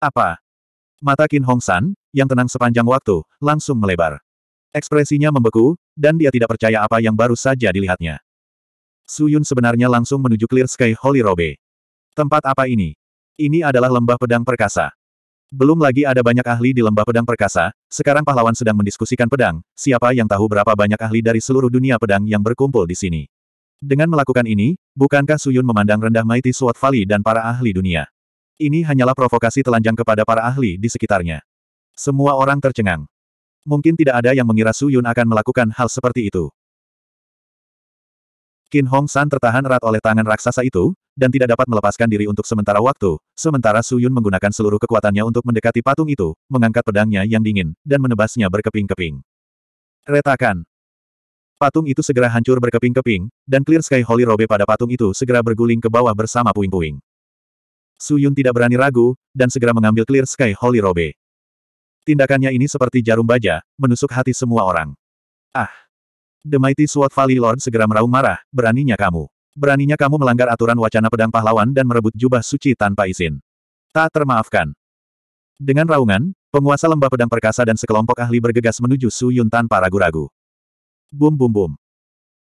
Apa? Mata Qin Hong San, yang tenang sepanjang waktu, langsung melebar. Ekspresinya membeku, dan dia tidak percaya apa yang baru saja dilihatnya. Su Yun sebenarnya langsung menuju Clear Sky Holy Robe. Tempat apa ini? Ini adalah lembah pedang perkasa. Belum lagi ada banyak ahli di lembah pedang perkasa, sekarang pahlawan sedang mendiskusikan pedang, siapa yang tahu berapa banyak ahli dari seluruh dunia pedang yang berkumpul di sini. Dengan melakukan ini, bukankah Su Yun memandang rendah Mighty Sword Valley dan para ahli dunia? Ini hanyalah provokasi telanjang kepada para ahli di sekitarnya. Semua orang tercengang. Mungkin tidak ada yang mengira Su Yun akan melakukan hal seperti itu. Qin Hong San tertahan erat oleh tangan raksasa itu, dan tidak dapat melepaskan diri untuk sementara waktu, sementara Su Yun menggunakan seluruh kekuatannya untuk mendekati patung itu, mengangkat pedangnya yang dingin, dan menebasnya berkeping-keping. Retakan. Patung itu segera hancur berkeping-keping, dan Clear Sky Holy Robe pada patung itu segera berguling ke bawah bersama puing-puing. Su Yun tidak berani ragu, dan segera mengambil Clear Sky Holy Robe. Tindakannya ini seperti jarum baja, menusuk hati semua orang. Ah! The Mighty Sword Valley Lord segera meraung marah, beraninya kamu. Beraninya kamu melanggar aturan wacana pedang pahlawan dan merebut jubah suci tanpa izin. Tak termaafkan. Dengan raungan, penguasa lembah pedang perkasa dan sekelompok ahli bergegas menuju Su Yun tanpa ragu-ragu. Bum bum bum.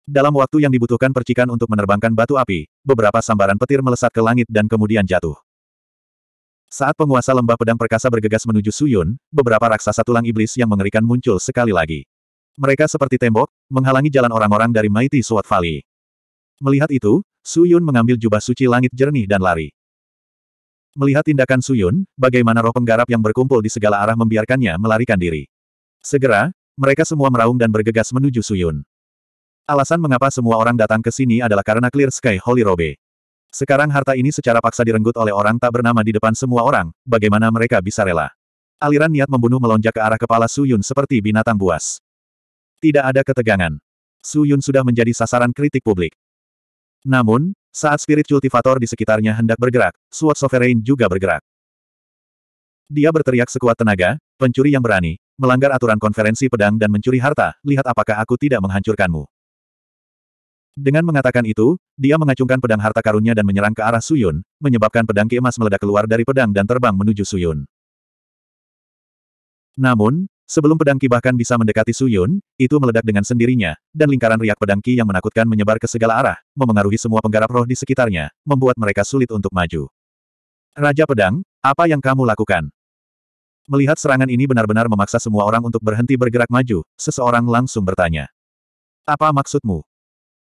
Dalam waktu yang dibutuhkan percikan untuk menerbangkan batu api, beberapa sambaran petir melesat ke langit dan kemudian jatuh. Saat penguasa lembah pedang perkasa bergegas menuju Suyun, beberapa raksasa tulang iblis yang mengerikan muncul sekali lagi. Mereka seperti tembok, menghalangi jalan orang-orang dari Mighty Sword Valley. Melihat itu, Suyun mengambil jubah suci langit jernih dan lari. Melihat tindakan Suyun, bagaimana roh penggarap yang berkumpul di segala arah membiarkannya melarikan diri. Segera, mereka semua meraung dan bergegas menuju Suyun. Alasan mengapa semua orang datang ke sini adalah karena Clear Sky Holy Robe. Sekarang harta ini secara paksa direnggut oleh orang tak bernama di depan semua orang, bagaimana mereka bisa rela. Aliran niat membunuh melonjak ke arah kepala Su Yun seperti binatang buas. Tidak ada ketegangan. Su Yun sudah menjadi sasaran kritik publik. Namun, saat spirit cultivator di sekitarnya hendak bergerak, Sword Sovereign juga bergerak. Dia berteriak sekuat tenaga, pencuri yang berani, melanggar aturan konferensi pedang dan mencuri harta, lihat apakah aku tidak menghancurkanmu. Dengan mengatakan itu, dia mengacungkan pedang harta karunnya dan menyerang ke arah Suyun, menyebabkan pedang keemas meledak keluar dari pedang dan terbang menuju Suyun. Namun, sebelum pedang Ki bahkan bisa mendekati Suyun, itu meledak dengan sendirinya, dan lingkaran riak pedang Ki yang menakutkan menyebar ke segala arah, memengaruhi semua penggarap roh di sekitarnya, membuat mereka sulit untuk maju. Raja Pedang, apa yang kamu lakukan? Melihat serangan ini benar-benar memaksa semua orang untuk berhenti bergerak maju, seseorang langsung bertanya. Apa maksudmu?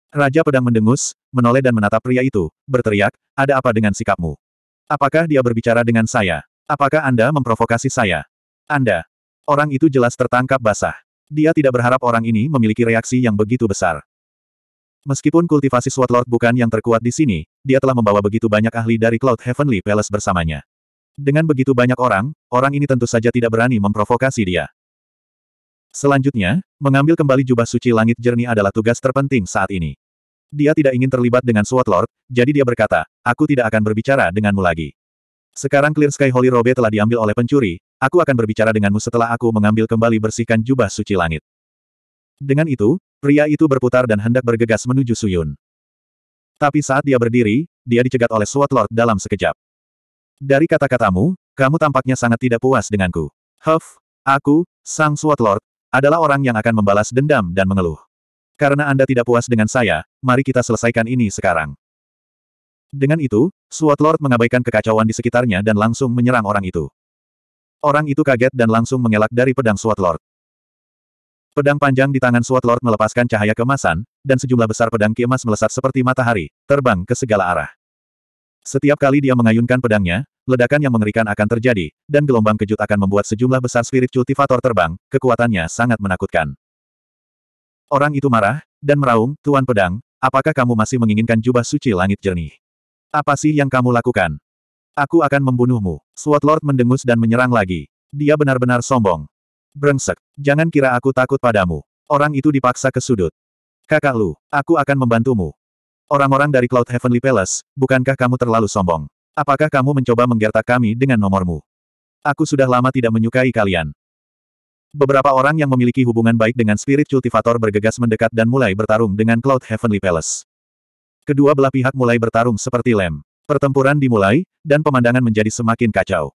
Raja pedang mendengus, menoleh dan menatap pria itu, berteriak, ada apa dengan sikapmu? Apakah dia berbicara dengan saya? Apakah Anda memprovokasi saya? Anda. Orang itu jelas tertangkap basah. Dia tidak berharap orang ini memiliki reaksi yang begitu besar. Meskipun kultivasi Sword Lord bukan yang terkuat di sini, dia telah membawa begitu banyak ahli dari Cloud Heavenly Palace bersamanya. Dengan begitu banyak orang, orang ini tentu saja tidak berani memprovokasi dia. Selanjutnya, mengambil kembali jubah suci langit jernih adalah tugas terpenting saat ini. Dia tidak ingin terlibat dengan Sword Lord, jadi dia berkata, aku tidak akan berbicara denganmu lagi. Sekarang Clear Sky Holy Robe telah diambil oleh pencuri, aku akan berbicara denganmu setelah aku mengambil kembali bersihkan jubah suci langit. Dengan itu, pria itu berputar dan hendak bergegas menuju Suyun. Tapi saat dia berdiri, dia dicegat oleh Sword Lord dalam sekejap. Dari kata-katamu, kamu tampaknya sangat tidak puas denganku. Huff, aku, sang Sword Lord, adalah orang yang akan membalas dendam dan mengeluh. Karena Anda tidak puas dengan saya, mari kita selesaikan ini sekarang. Dengan itu, SWAT Lord mengabaikan kekacauan di sekitarnya dan langsung menyerang orang itu. Orang itu kaget dan langsung mengelak dari pedang SWAT Lord. Pedang panjang di tangan SWAT Lord melepaskan cahaya kemasan, dan sejumlah besar pedang kiemas melesat seperti matahari, terbang ke segala arah. Setiap kali dia mengayunkan pedangnya, ledakan yang mengerikan akan terjadi, dan gelombang kejut akan membuat sejumlah besar spirit cultivator terbang, kekuatannya sangat menakutkan. Orang itu marah, dan meraung, Tuan Pedang, apakah kamu masih menginginkan jubah suci langit jernih? Apa sih yang kamu lakukan? Aku akan membunuhmu. Sword Lord mendengus dan menyerang lagi. Dia benar-benar sombong. Brengsek, jangan kira aku takut padamu. Orang itu dipaksa ke sudut. Kakak lu, aku akan membantumu. Orang-orang dari Cloud Heavenly Palace, bukankah kamu terlalu sombong? Apakah kamu mencoba menggertak kami dengan nomormu? Aku sudah lama tidak menyukai kalian. Beberapa orang yang memiliki hubungan baik dengan spirit cultivator bergegas mendekat dan mulai bertarung dengan Cloud Heavenly Palace. Kedua belah pihak mulai bertarung seperti lem. Pertempuran dimulai, dan pemandangan menjadi semakin kacau.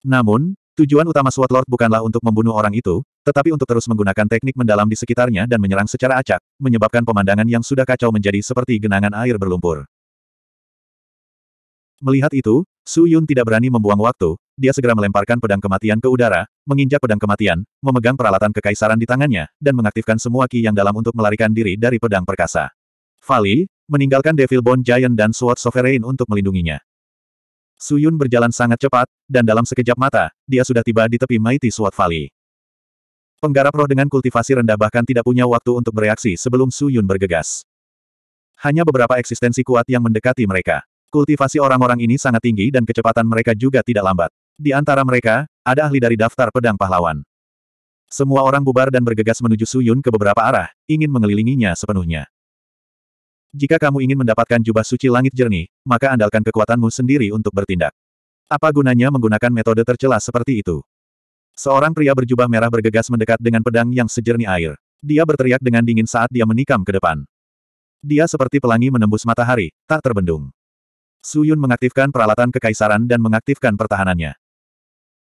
Namun, tujuan utama SWAT Lord bukanlah untuk membunuh orang itu, tetapi untuk terus menggunakan teknik mendalam di sekitarnya dan menyerang secara acak, menyebabkan pemandangan yang sudah kacau menjadi seperti genangan air berlumpur. Melihat itu, Su Yun tidak berani membuang waktu, dia segera melemparkan pedang kematian ke udara, menginjak pedang kematian, memegang peralatan kekaisaran di tangannya, dan mengaktifkan semua ki yang dalam untuk melarikan diri dari pedang perkasa. Fali, meninggalkan Devil Bone Giant dan Sword Sovereign untuk melindunginya. Su Yun berjalan sangat cepat, dan dalam sekejap mata, dia sudah tiba di tepi Mighty Sword Fali. Penggarap roh dengan kultivasi rendah bahkan tidak punya waktu untuk bereaksi sebelum Su Yun bergegas. Hanya beberapa eksistensi kuat yang mendekati mereka. Kultivasi orang-orang ini sangat tinggi dan kecepatan mereka juga tidak lambat. Di antara mereka, ada ahli dari daftar pedang pahlawan. Semua orang bubar dan bergegas menuju Suyun ke beberapa arah, ingin mengelilinginya sepenuhnya. Jika kamu ingin mendapatkan jubah suci langit jernih, maka andalkan kekuatanmu sendiri untuk bertindak. Apa gunanya menggunakan metode tercela seperti itu? Seorang pria berjubah merah bergegas mendekat dengan pedang yang sejernih air. Dia berteriak dengan dingin saat dia menikam ke depan. Dia seperti pelangi menembus matahari, tak terbendung. Su Yun mengaktifkan peralatan kekaisaran dan mengaktifkan pertahanannya.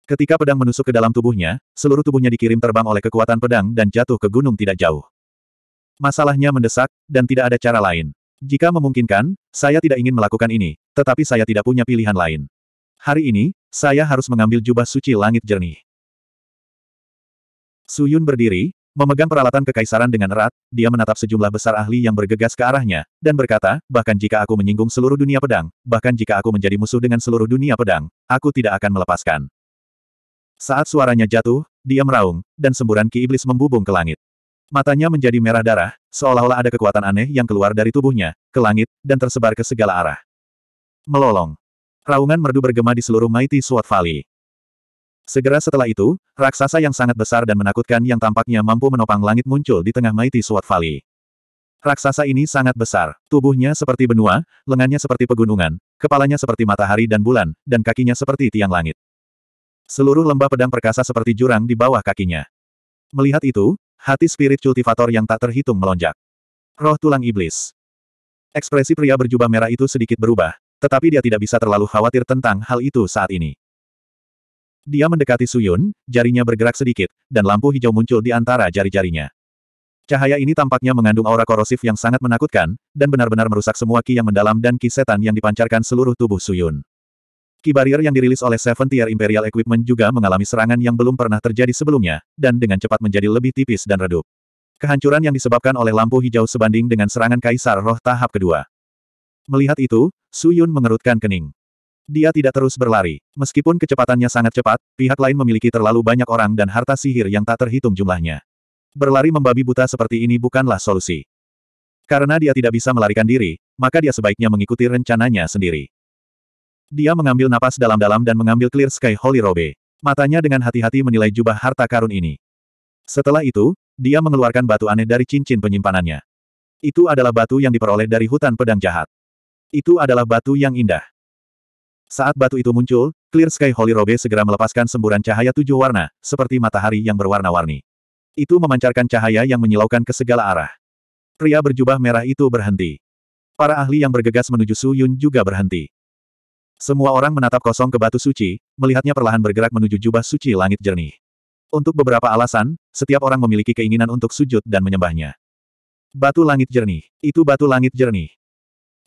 Ketika pedang menusuk ke dalam tubuhnya, seluruh tubuhnya dikirim terbang oleh kekuatan pedang dan jatuh ke gunung tidak jauh. Masalahnya mendesak, dan tidak ada cara lain. Jika memungkinkan, saya tidak ingin melakukan ini, tetapi saya tidak punya pilihan lain. Hari ini, saya harus mengambil jubah suci langit jernih. Suyun berdiri, Memegang peralatan kekaisaran dengan erat, dia menatap sejumlah besar ahli yang bergegas ke arahnya, dan berkata, bahkan jika aku menyinggung seluruh dunia pedang, bahkan jika aku menjadi musuh dengan seluruh dunia pedang, aku tidak akan melepaskan. Saat suaranya jatuh, dia meraung, dan semburan ki iblis membubung ke langit. Matanya menjadi merah darah, seolah-olah ada kekuatan aneh yang keluar dari tubuhnya, ke langit, dan tersebar ke segala arah. Melolong. Raungan merdu bergema di seluruh Mighty Sword Valley. Segera setelah itu, raksasa yang sangat besar dan menakutkan yang tampaknya mampu menopang langit muncul di tengah Mighty Sword Valley. Raksasa ini sangat besar, tubuhnya seperti benua, lengannya seperti pegunungan, kepalanya seperti matahari dan bulan, dan kakinya seperti tiang langit. Seluruh lembah pedang perkasa seperti jurang di bawah kakinya. Melihat itu, hati spirit cultivator yang tak terhitung melonjak. Roh tulang iblis. Ekspresi pria berjubah merah itu sedikit berubah, tetapi dia tidak bisa terlalu khawatir tentang hal itu saat ini. Dia mendekati Suyun, jarinya bergerak sedikit, dan lampu hijau muncul di antara jari-jarinya. Cahaya ini tampaknya mengandung aura korosif yang sangat menakutkan, dan benar-benar merusak semua ki yang mendalam dan ki setan yang dipancarkan seluruh tubuh Suyun. Ki barrier yang dirilis oleh Seven Tier Imperial Equipment juga mengalami serangan yang belum pernah terjadi sebelumnya, dan dengan cepat menjadi lebih tipis dan redup. Kehancuran yang disebabkan oleh lampu hijau sebanding dengan serangan Kaisar Roh tahap kedua. Melihat itu, Suyun mengerutkan kening. Dia tidak terus berlari. Meskipun kecepatannya sangat cepat, pihak lain memiliki terlalu banyak orang dan harta sihir yang tak terhitung jumlahnya. Berlari membabi buta seperti ini bukanlah solusi. Karena dia tidak bisa melarikan diri, maka dia sebaiknya mengikuti rencananya sendiri. Dia mengambil napas dalam-dalam dan mengambil Clear Sky Holy Robe. Matanya dengan hati-hati menilai jubah harta karun ini. Setelah itu, dia mengeluarkan batu aneh dari cincin penyimpanannya. Itu adalah batu yang diperoleh dari hutan pedang jahat. Itu adalah batu yang indah. Saat batu itu muncul, Clear Sky Holy Robe segera melepaskan semburan cahaya tujuh warna, seperti matahari yang berwarna-warni. Itu memancarkan cahaya yang menyilaukan ke segala arah. Pria berjubah merah itu berhenti. Para ahli yang bergegas menuju Su Yun juga berhenti. Semua orang menatap kosong ke batu suci, melihatnya perlahan bergerak menuju jubah suci langit jernih. Untuk beberapa alasan, setiap orang memiliki keinginan untuk sujud dan menyembahnya. Batu langit jernih. Itu batu langit jernih.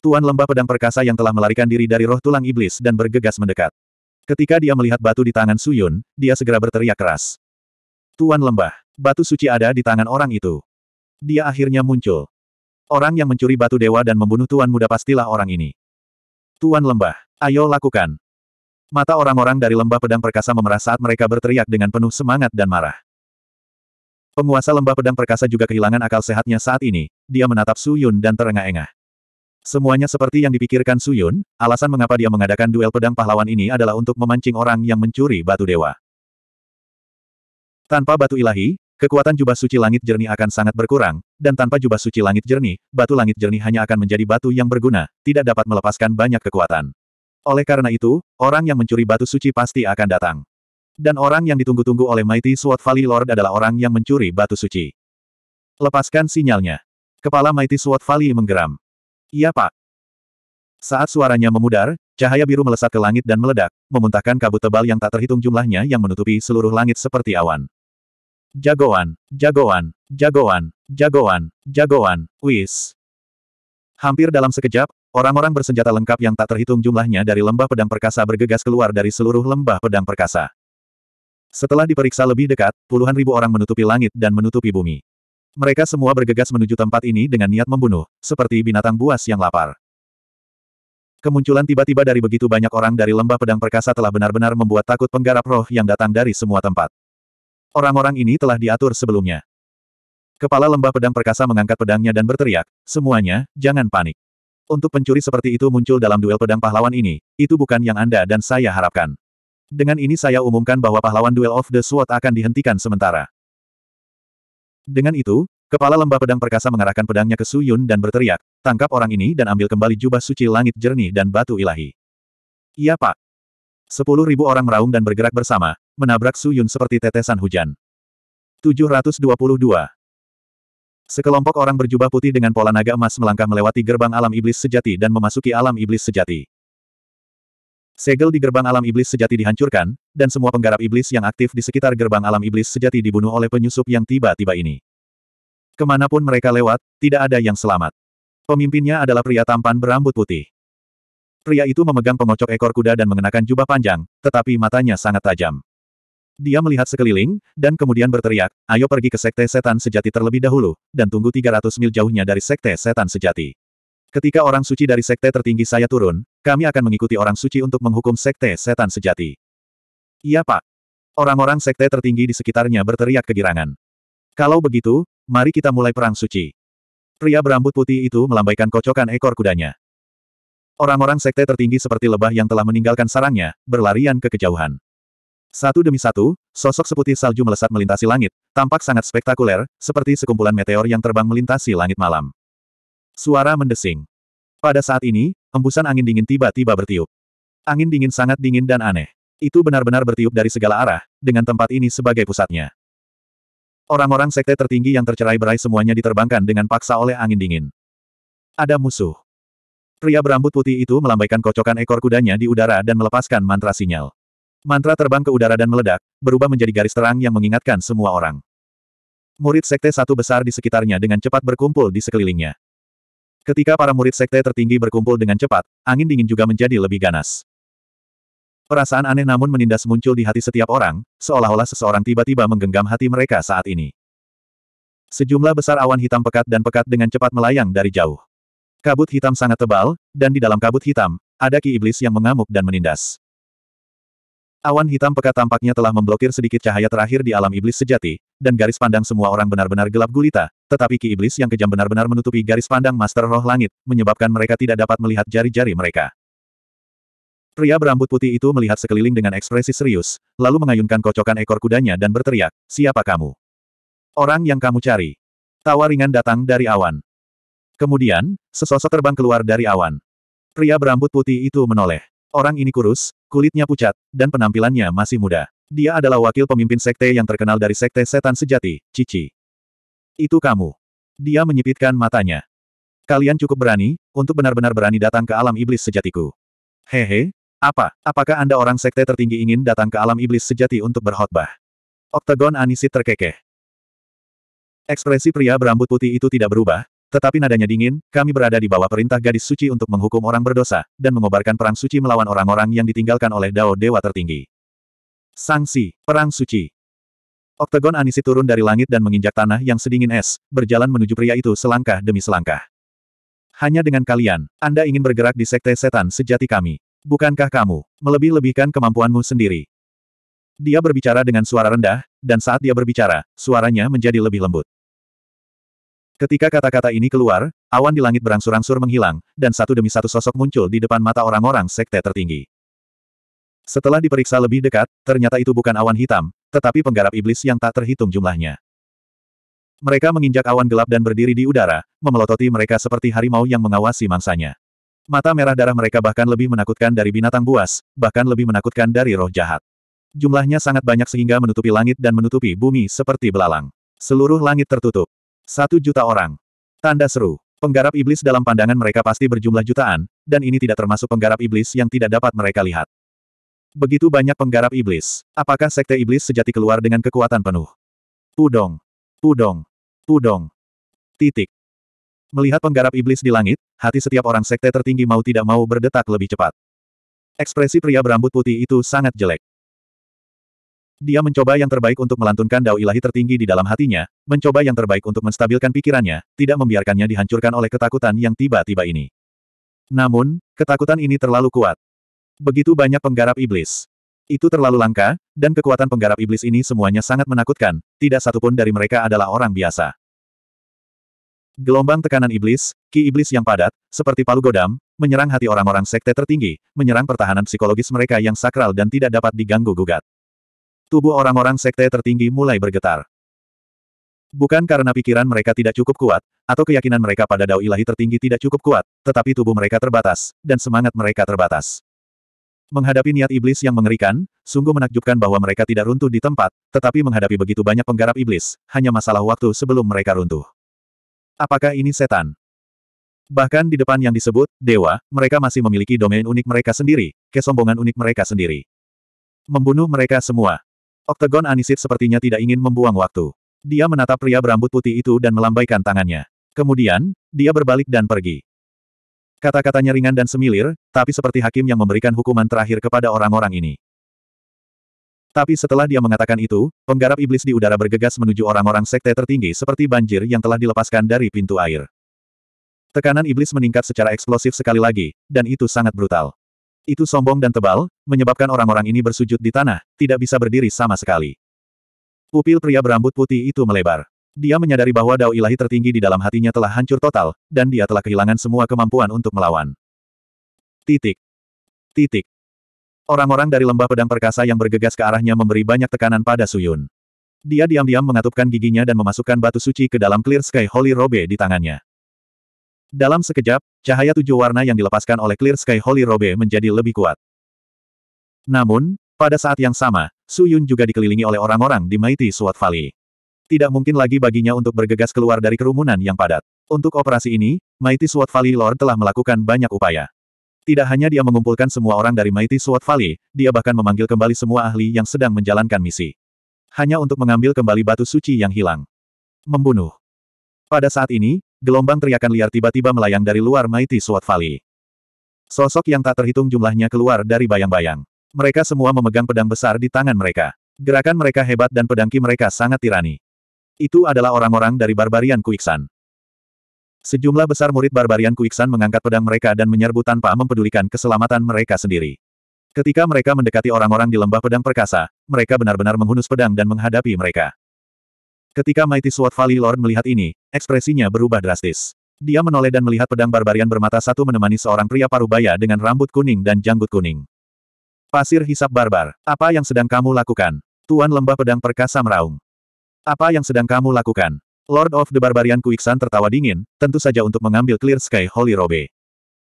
Tuan lembah pedang perkasa yang telah melarikan diri dari roh tulang iblis dan bergegas mendekat. Ketika dia melihat batu di tangan Suyun, dia segera berteriak keras. Tuan lembah, batu suci ada di tangan orang itu. Dia akhirnya muncul. Orang yang mencuri batu dewa dan membunuh tuan muda pastilah orang ini. Tuan lembah, ayo lakukan. Mata orang-orang dari lembah pedang perkasa memerah saat mereka berteriak dengan penuh semangat dan marah. Penguasa lembah pedang perkasa juga kehilangan akal sehatnya saat ini, dia menatap Suyun dan terengah-engah. Semuanya seperti yang dipikirkan Suyun, alasan mengapa dia mengadakan duel pedang pahlawan ini adalah untuk memancing orang yang mencuri batu dewa. Tanpa batu ilahi, kekuatan jubah suci langit jernih akan sangat berkurang, dan tanpa jubah suci langit jernih, batu langit jernih hanya akan menjadi batu yang berguna, tidak dapat melepaskan banyak kekuatan. Oleh karena itu, orang yang mencuri batu suci pasti akan datang. Dan orang yang ditunggu-tunggu oleh Mighty Sword Valley Lord adalah orang yang mencuri batu suci. Lepaskan sinyalnya. Kepala Mighty Sword Valley menggeram. Iya pak. Saat suaranya memudar, cahaya biru melesat ke langit dan meledak, memuntahkan kabut tebal yang tak terhitung jumlahnya yang menutupi seluruh langit seperti awan. Jagoan, jagoan, jagoan, jagoan, jagoan, wis. Hampir dalam sekejap, orang-orang bersenjata lengkap yang tak terhitung jumlahnya dari lembah pedang perkasa bergegas keluar dari seluruh lembah pedang perkasa. Setelah diperiksa lebih dekat, puluhan ribu orang menutupi langit dan menutupi bumi. Mereka semua bergegas menuju tempat ini dengan niat membunuh, seperti binatang buas yang lapar. Kemunculan tiba-tiba dari begitu banyak orang dari lembah pedang perkasa telah benar-benar membuat takut penggarap roh yang datang dari semua tempat. Orang-orang ini telah diatur sebelumnya. Kepala lembah pedang perkasa mengangkat pedangnya dan berteriak, semuanya, jangan panik. Untuk pencuri seperti itu muncul dalam duel pedang pahlawan ini, itu bukan yang Anda dan saya harapkan. Dengan ini saya umumkan bahwa pahlawan Duel of the Sword akan dihentikan sementara. Dengan itu, kepala lembah pedang perkasa mengarahkan pedangnya ke Su Yun dan berteriak, tangkap orang ini dan ambil kembali jubah suci langit jernih dan batu ilahi. Iya pak. Sepuluh ribu orang meraung dan bergerak bersama, menabrak Su Yun seperti tetesan hujan. 722. Sekelompok orang berjubah putih dengan pola naga emas melangkah melewati gerbang alam iblis sejati dan memasuki alam iblis sejati. Segel di gerbang alam iblis sejati dihancurkan, dan semua penggarap iblis yang aktif di sekitar gerbang alam iblis sejati dibunuh oleh penyusup yang tiba-tiba ini. Kemanapun mereka lewat, tidak ada yang selamat. Pemimpinnya adalah pria tampan berambut putih. Pria itu memegang pengocok ekor kuda dan mengenakan jubah panjang, tetapi matanya sangat tajam. Dia melihat sekeliling, dan kemudian berteriak, ayo pergi ke sekte setan sejati terlebih dahulu, dan tunggu 300 mil jauhnya dari sekte setan sejati. Ketika orang suci dari sekte tertinggi saya turun, kami akan mengikuti orang suci untuk menghukum sekte setan sejati. Iya pak. Orang-orang sekte tertinggi di sekitarnya berteriak kegirangan. Kalau begitu, mari kita mulai perang suci. Pria berambut putih itu melambaikan kocokan ekor kudanya. Orang-orang sekte tertinggi seperti lebah yang telah meninggalkan sarangnya, berlarian ke kejauhan. Satu demi satu, sosok seputih salju melesat melintasi langit, tampak sangat spektakuler, seperti sekumpulan meteor yang terbang melintasi langit malam. Suara mendesing. Pada saat ini, embusan angin dingin tiba-tiba bertiup. Angin dingin sangat dingin dan aneh. Itu benar-benar bertiup dari segala arah, dengan tempat ini sebagai pusatnya. Orang-orang sekte tertinggi yang tercerai berai semuanya diterbangkan dengan paksa oleh angin dingin. Ada musuh. Pria berambut putih itu melambaikan kocokan ekor kudanya di udara dan melepaskan mantra sinyal. Mantra terbang ke udara dan meledak, berubah menjadi garis terang yang mengingatkan semua orang. Murid sekte satu besar di sekitarnya dengan cepat berkumpul di sekelilingnya. Ketika para murid sekte tertinggi berkumpul dengan cepat, angin dingin juga menjadi lebih ganas. Perasaan aneh namun menindas muncul di hati setiap orang, seolah-olah seseorang tiba-tiba menggenggam hati mereka saat ini. Sejumlah besar awan hitam pekat dan pekat dengan cepat melayang dari jauh. Kabut hitam sangat tebal, dan di dalam kabut hitam, ada ki iblis yang mengamuk dan menindas. Awan hitam pekat tampaknya telah memblokir sedikit cahaya terakhir di alam iblis sejati, dan garis pandang semua orang benar-benar gelap gulita, tetapi Ki Iblis yang kejam benar-benar menutupi garis pandang Master Roh Langit, menyebabkan mereka tidak dapat melihat jari-jari mereka. Pria berambut putih itu melihat sekeliling dengan ekspresi serius, lalu mengayunkan kocokan ekor kudanya dan berteriak, Siapa kamu? Orang yang kamu cari. Tawa ringan datang dari awan. Kemudian, sesosok terbang keluar dari awan. Pria berambut putih itu menoleh. Orang ini kurus, kulitnya pucat, dan penampilannya masih muda. Dia adalah wakil pemimpin sekte yang terkenal dari sekte setan sejati, Cici. Itu kamu. Dia menyipitkan matanya. Kalian cukup berani, untuk benar-benar berani datang ke alam iblis sejatiku. Hehe, apa, apakah Anda orang sekte tertinggi ingin datang ke alam iblis sejati untuk berkhotbah? Oktagon Anisit terkekeh. Ekspresi pria berambut putih itu tidak berubah, tetapi nadanya dingin, kami berada di bawah perintah gadis suci untuk menghukum orang berdosa, dan mengobarkan perang suci melawan orang-orang yang ditinggalkan oleh Dao Dewa tertinggi. Sanksi, perang suci. Oktagon Anisi turun dari langit dan menginjak tanah yang sedingin es, berjalan menuju pria itu selangkah demi selangkah. Hanya dengan kalian, Anda ingin bergerak di sekte setan sejati kami. Bukankah kamu melebih-lebihkan kemampuanmu sendiri? Dia berbicara dengan suara rendah, dan saat dia berbicara, suaranya menjadi lebih lembut. Ketika kata-kata ini keluar, awan di langit berangsur-angsur menghilang, dan satu demi satu sosok muncul di depan mata orang-orang sekte tertinggi. Setelah diperiksa lebih dekat, ternyata itu bukan awan hitam, tetapi penggarap iblis yang tak terhitung jumlahnya. Mereka menginjak awan gelap dan berdiri di udara, memelototi mereka seperti harimau yang mengawasi mangsanya. Mata merah darah mereka bahkan lebih menakutkan dari binatang buas, bahkan lebih menakutkan dari roh jahat. Jumlahnya sangat banyak sehingga menutupi langit dan menutupi bumi seperti belalang. Seluruh langit tertutup. Satu juta orang. Tanda seru. Penggarap iblis dalam pandangan mereka pasti berjumlah jutaan, dan ini tidak termasuk penggarap iblis yang tidak dapat mereka lihat. Begitu banyak penggarap iblis. Apakah sekte iblis sejati keluar dengan kekuatan penuh? Pudong. Pudong. Pudong. Titik. Melihat penggarap iblis di langit, hati setiap orang sekte tertinggi mau tidak mau berdetak lebih cepat. Ekspresi pria berambut putih itu sangat jelek. Dia mencoba yang terbaik untuk melantunkan dao ilahi tertinggi di dalam hatinya, mencoba yang terbaik untuk menstabilkan pikirannya, tidak membiarkannya dihancurkan oleh ketakutan yang tiba-tiba ini. Namun, ketakutan ini terlalu kuat. Begitu banyak penggarap iblis. Itu terlalu langka, dan kekuatan penggarap iblis ini semuanya sangat menakutkan, tidak satupun dari mereka adalah orang biasa. Gelombang tekanan iblis, ki iblis yang padat, seperti palu godam, menyerang hati orang-orang sekte tertinggi, menyerang pertahanan psikologis mereka yang sakral dan tidak dapat diganggu-gugat. Tubuh orang-orang sekte tertinggi mulai bergetar. Bukan karena pikiran mereka tidak cukup kuat, atau keyakinan mereka pada dao ilahi tertinggi tidak cukup kuat, tetapi tubuh mereka terbatas, dan semangat mereka terbatas. Menghadapi niat iblis yang mengerikan, sungguh menakjubkan bahwa mereka tidak runtuh di tempat, tetapi menghadapi begitu banyak penggarap iblis, hanya masalah waktu sebelum mereka runtuh. Apakah ini setan? Bahkan di depan yang disebut, dewa, mereka masih memiliki domain unik mereka sendiri, kesombongan unik mereka sendiri. Membunuh mereka semua. Oktagon Anisit sepertinya tidak ingin membuang waktu. Dia menatap pria berambut putih itu dan melambaikan tangannya. Kemudian, dia berbalik dan pergi. Kata-katanya ringan dan semilir, tapi seperti hakim yang memberikan hukuman terakhir kepada orang-orang ini. Tapi setelah dia mengatakan itu, penggarap iblis di udara bergegas menuju orang-orang sekte tertinggi seperti banjir yang telah dilepaskan dari pintu air. Tekanan iblis meningkat secara eksplosif sekali lagi, dan itu sangat brutal. Itu sombong dan tebal, menyebabkan orang-orang ini bersujud di tanah, tidak bisa berdiri sama sekali. Pupil pria berambut putih itu melebar. Dia menyadari bahwa dao ilahi tertinggi di dalam hatinya telah hancur total, dan dia telah kehilangan semua kemampuan untuk melawan. Titik. Titik. Orang-orang dari lembah pedang perkasa yang bergegas ke arahnya memberi banyak tekanan pada Suyun. Dia diam-diam mengatupkan giginya dan memasukkan batu suci ke dalam Clear Sky Holy Robe di tangannya. Dalam sekejap, cahaya tujuh warna yang dilepaskan oleh Clear Sky Holy Robe menjadi lebih kuat. Namun, pada saat yang sama, Suyun juga dikelilingi oleh orang-orang di Mighty Sword Valley. Tidak mungkin lagi baginya untuk bergegas keluar dari kerumunan yang padat. Untuk operasi ini, Mighty Sword Valley Lord telah melakukan banyak upaya. Tidak hanya dia mengumpulkan semua orang dari Mighty Sword Valley, dia bahkan memanggil kembali semua ahli yang sedang menjalankan misi. Hanya untuk mengambil kembali batu suci yang hilang. Membunuh. Pada saat ini, gelombang teriakan liar tiba-tiba melayang dari luar Mighty Sword Valley. Sosok yang tak terhitung jumlahnya keluar dari bayang-bayang. Mereka semua memegang pedang besar di tangan mereka. Gerakan mereka hebat dan pedangki mereka sangat tirani. Itu adalah orang-orang dari Barbarian Kuiksan. Sejumlah besar murid Barbarian Kuiksan mengangkat pedang mereka dan menyerbu tanpa mempedulikan keselamatan mereka sendiri. Ketika mereka mendekati orang-orang di lembah pedang perkasa, mereka benar-benar menghunus pedang dan menghadapi mereka. Ketika Mighty Sword Valley Lord melihat ini, ekspresinya berubah drastis. Dia menoleh dan melihat pedang barbarian bermata satu menemani seorang pria parubaya dengan rambut kuning dan janggut kuning. Pasir hisap barbar, apa yang sedang kamu lakukan? Tuan Lembah Pedang Perkasa meraung. Apa yang sedang kamu lakukan? Lord of the Barbarian Kuiksan tertawa dingin, tentu saja untuk mengambil Clear Sky Holy Robe.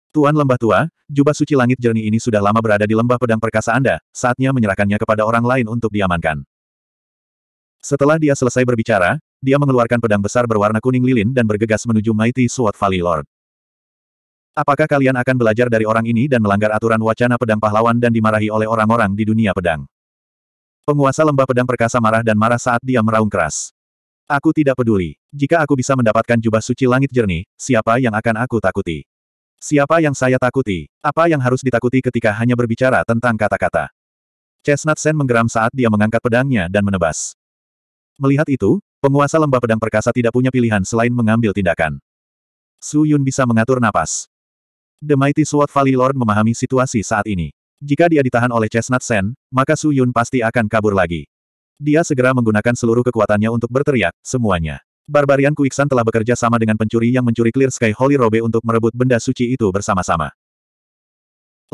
Tuan Lembah Tua, jubah suci langit jernih ini sudah lama berada di lembah pedang perkasa Anda, saatnya menyerahkannya kepada orang lain untuk diamankan. Setelah dia selesai berbicara, dia mengeluarkan pedang besar berwarna kuning lilin dan bergegas menuju Mighty Sword Valley Lord. Apakah kalian akan belajar dari orang ini dan melanggar aturan wacana pedang pahlawan dan dimarahi oleh orang-orang di dunia pedang? Penguasa lembah pedang perkasa marah dan marah saat dia meraung keras. Aku tidak peduli. Jika aku bisa mendapatkan jubah suci langit jernih, siapa yang akan aku takuti? Siapa yang saya takuti? Apa yang harus ditakuti ketika hanya berbicara tentang kata-kata? Chestnut Sen menggeram saat dia mengangkat pedangnya dan menebas. Melihat itu, penguasa lembah pedang perkasa tidak punya pilihan selain mengambil tindakan. Su Yun bisa mengatur napas. The Mighty Sword Valley Lord memahami situasi saat ini. Jika dia ditahan oleh Chestnut Sen, maka Su Yun pasti akan kabur lagi. Dia segera menggunakan seluruh kekuatannya untuk berteriak, semuanya. Barbarian Kuiksan telah bekerja sama dengan pencuri yang mencuri Clear Sky Holy Robe untuk merebut benda suci itu bersama-sama.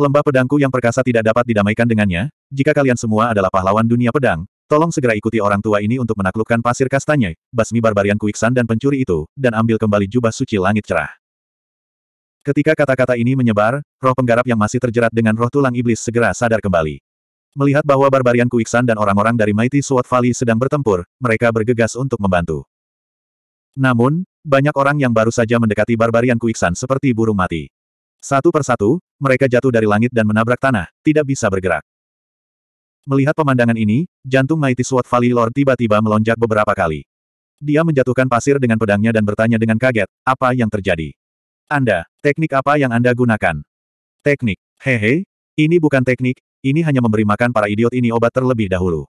Lembah pedangku yang perkasa tidak dapat didamaikan dengannya, jika kalian semua adalah pahlawan dunia pedang, tolong segera ikuti orang tua ini untuk menaklukkan pasir kastanya, basmi Barbarian Kuiksan dan pencuri itu, dan ambil kembali jubah suci langit cerah. Ketika kata-kata ini menyebar, roh penggarap yang masih terjerat dengan roh tulang iblis segera sadar kembali. Melihat bahwa barbarian Kuiksan dan orang-orang dari Mighty Sword Valley sedang bertempur, mereka bergegas untuk membantu. Namun, banyak orang yang baru saja mendekati barbarian Kuiksan seperti burung mati. Satu persatu, mereka jatuh dari langit dan menabrak tanah, tidak bisa bergerak. Melihat pemandangan ini, jantung Mighty Sword Valley Lord tiba-tiba melonjak beberapa kali. Dia menjatuhkan pasir dengan pedangnya dan bertanya dengan kaget, apa yang terjadi? Anda, teknik apa yang Anda gunakan? Teknik. Hehe, ini bukan teknik, ini hanya memberi makan para idiot ini obat terlebih dahulu.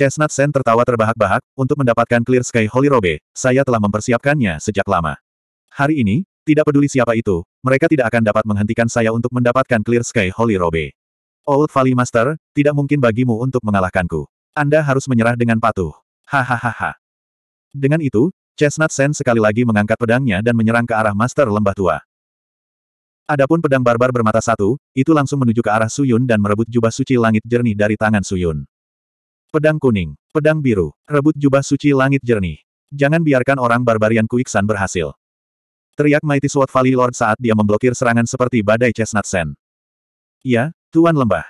Chestnut Sen tertawa terbahak-bahak, untuk mendapatkan Clear Sky Holy Robe, saya telah mempersiapkannya sejak lama. Hari ini, tidak peduli siapa itu, mereka tidak akan dapat menghentikan saya untuk mendapatkan Clear Sky Holy Robe. Old Valley Master, tidak mungkin bagimu untuk mengalahkanku. Anda harus menyerah dengan patuh. Hahaha. dengan itu, Chestnut Sen sekali lagi mengangkat pedangnya dan menyerang ke arah Master Lembah Tua. Adapun pedang barbar bermata satu, itu langsung menuju ke arah Suyun dan merebut jubah suci langit jernih dari tangan Suyun. Pedang kuning, pedang biru, rebut jubah suci langit jernih. Jangan biarkan orang barbarian Kuiksan berhasil. Teriak Mighty Sword Valley Lord saat dia memblokir serangan seperti badai Chestnut Sen. Ya, Tuan Lembah.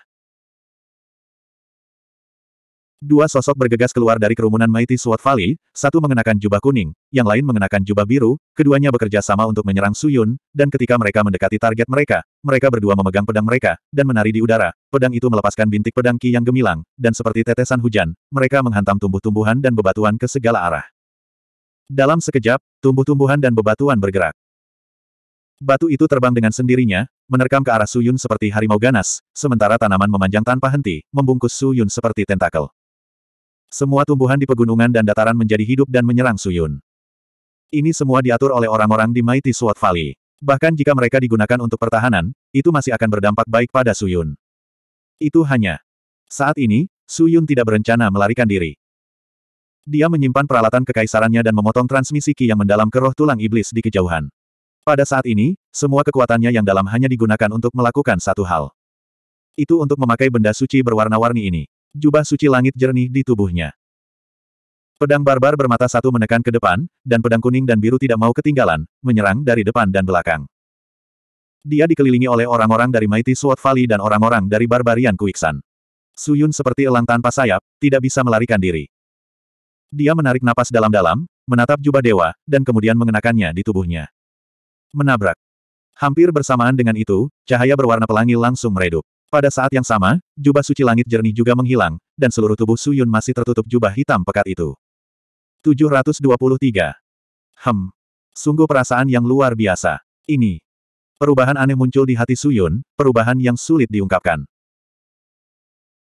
Dua sosok bergegas keluar dari kerumunan Mighty Sword Valley, satu mengenakan jubah kuning, yang lain mengenakan jubah biru, keduanya bekerja sama untuk menyerang Suyun, dan ketika mereka mendekati target mereka, mereka berdua memegang pedang mereka, dan menari di udara. Pedang itu melepaskan bintik pedang Ki yang gemilang, dan seperti tetesan hujan, mereka menghantam tumbuh-tumbuhan dan bebatuan ke segala arah. Dalam sekejap, tumbuh-tumbuhan dan bebatuan bergerak. Batu itu terbang dengan sendirinya, menerkam ke arah Suyun seperti harimau ganas, sementara tanaman memanjang tanpa henti, membungkus Suyun seperti tentakel. Semua tumbuhan di pegunungan dan dataran menjadi hidup dan menyerang Suyun. Ini semua diatur oleh orang-orang di Mighty Sword Valley. Bahkan jika mereka digunakan untuk pertahanan, itu masih akan berdampak baik pada Suyun. Itu hanya. Saat ini, Suyun tidak berencana melarikan diri. Dia menyimpan peralatan kekaisarannya dan memotong transmisi ki yang mendalam ke roh tulang iblis di kejauhan. Pada saat ini, semua kekuatannya yang dalam hanya digunakan untuk melakukan satu hal. Itu untuk memakai benda suci berwarna-warni ini jubah suci langit jernih di tubuhnya. Pedang barbar bermata satu menekan ke depan, dan pedang kuning dan biru tidak mau ketinggalan, menyerang dari depan dan belakang. Dia dikelilingi oleh orang-orang dari Mighty Sword Valley dan orang-orang dari Barbarian Kuiksan. Suyun seperti elang tanpa sayap, tidak bisa melarikan diri. Dia menarik napas dalam-dalam, menatap jubah dewa, dan kemudian mengenakannya di tubuhnya. Menabrak. Hampir bersamaan dengan itu, cahaya berwarna pelangi langsung meredup. Pada saat yang sama, jubah suci langit jernih juga menghilang, dan seluruh tubuh Suyun masih tertutup jubah hitam pekat itu. 723. Hem. Sungguh perasaan yang luar biasa. Ini. Perubahan aneh muncul di hati Suyun, perubahan yang sulit diungkapkan.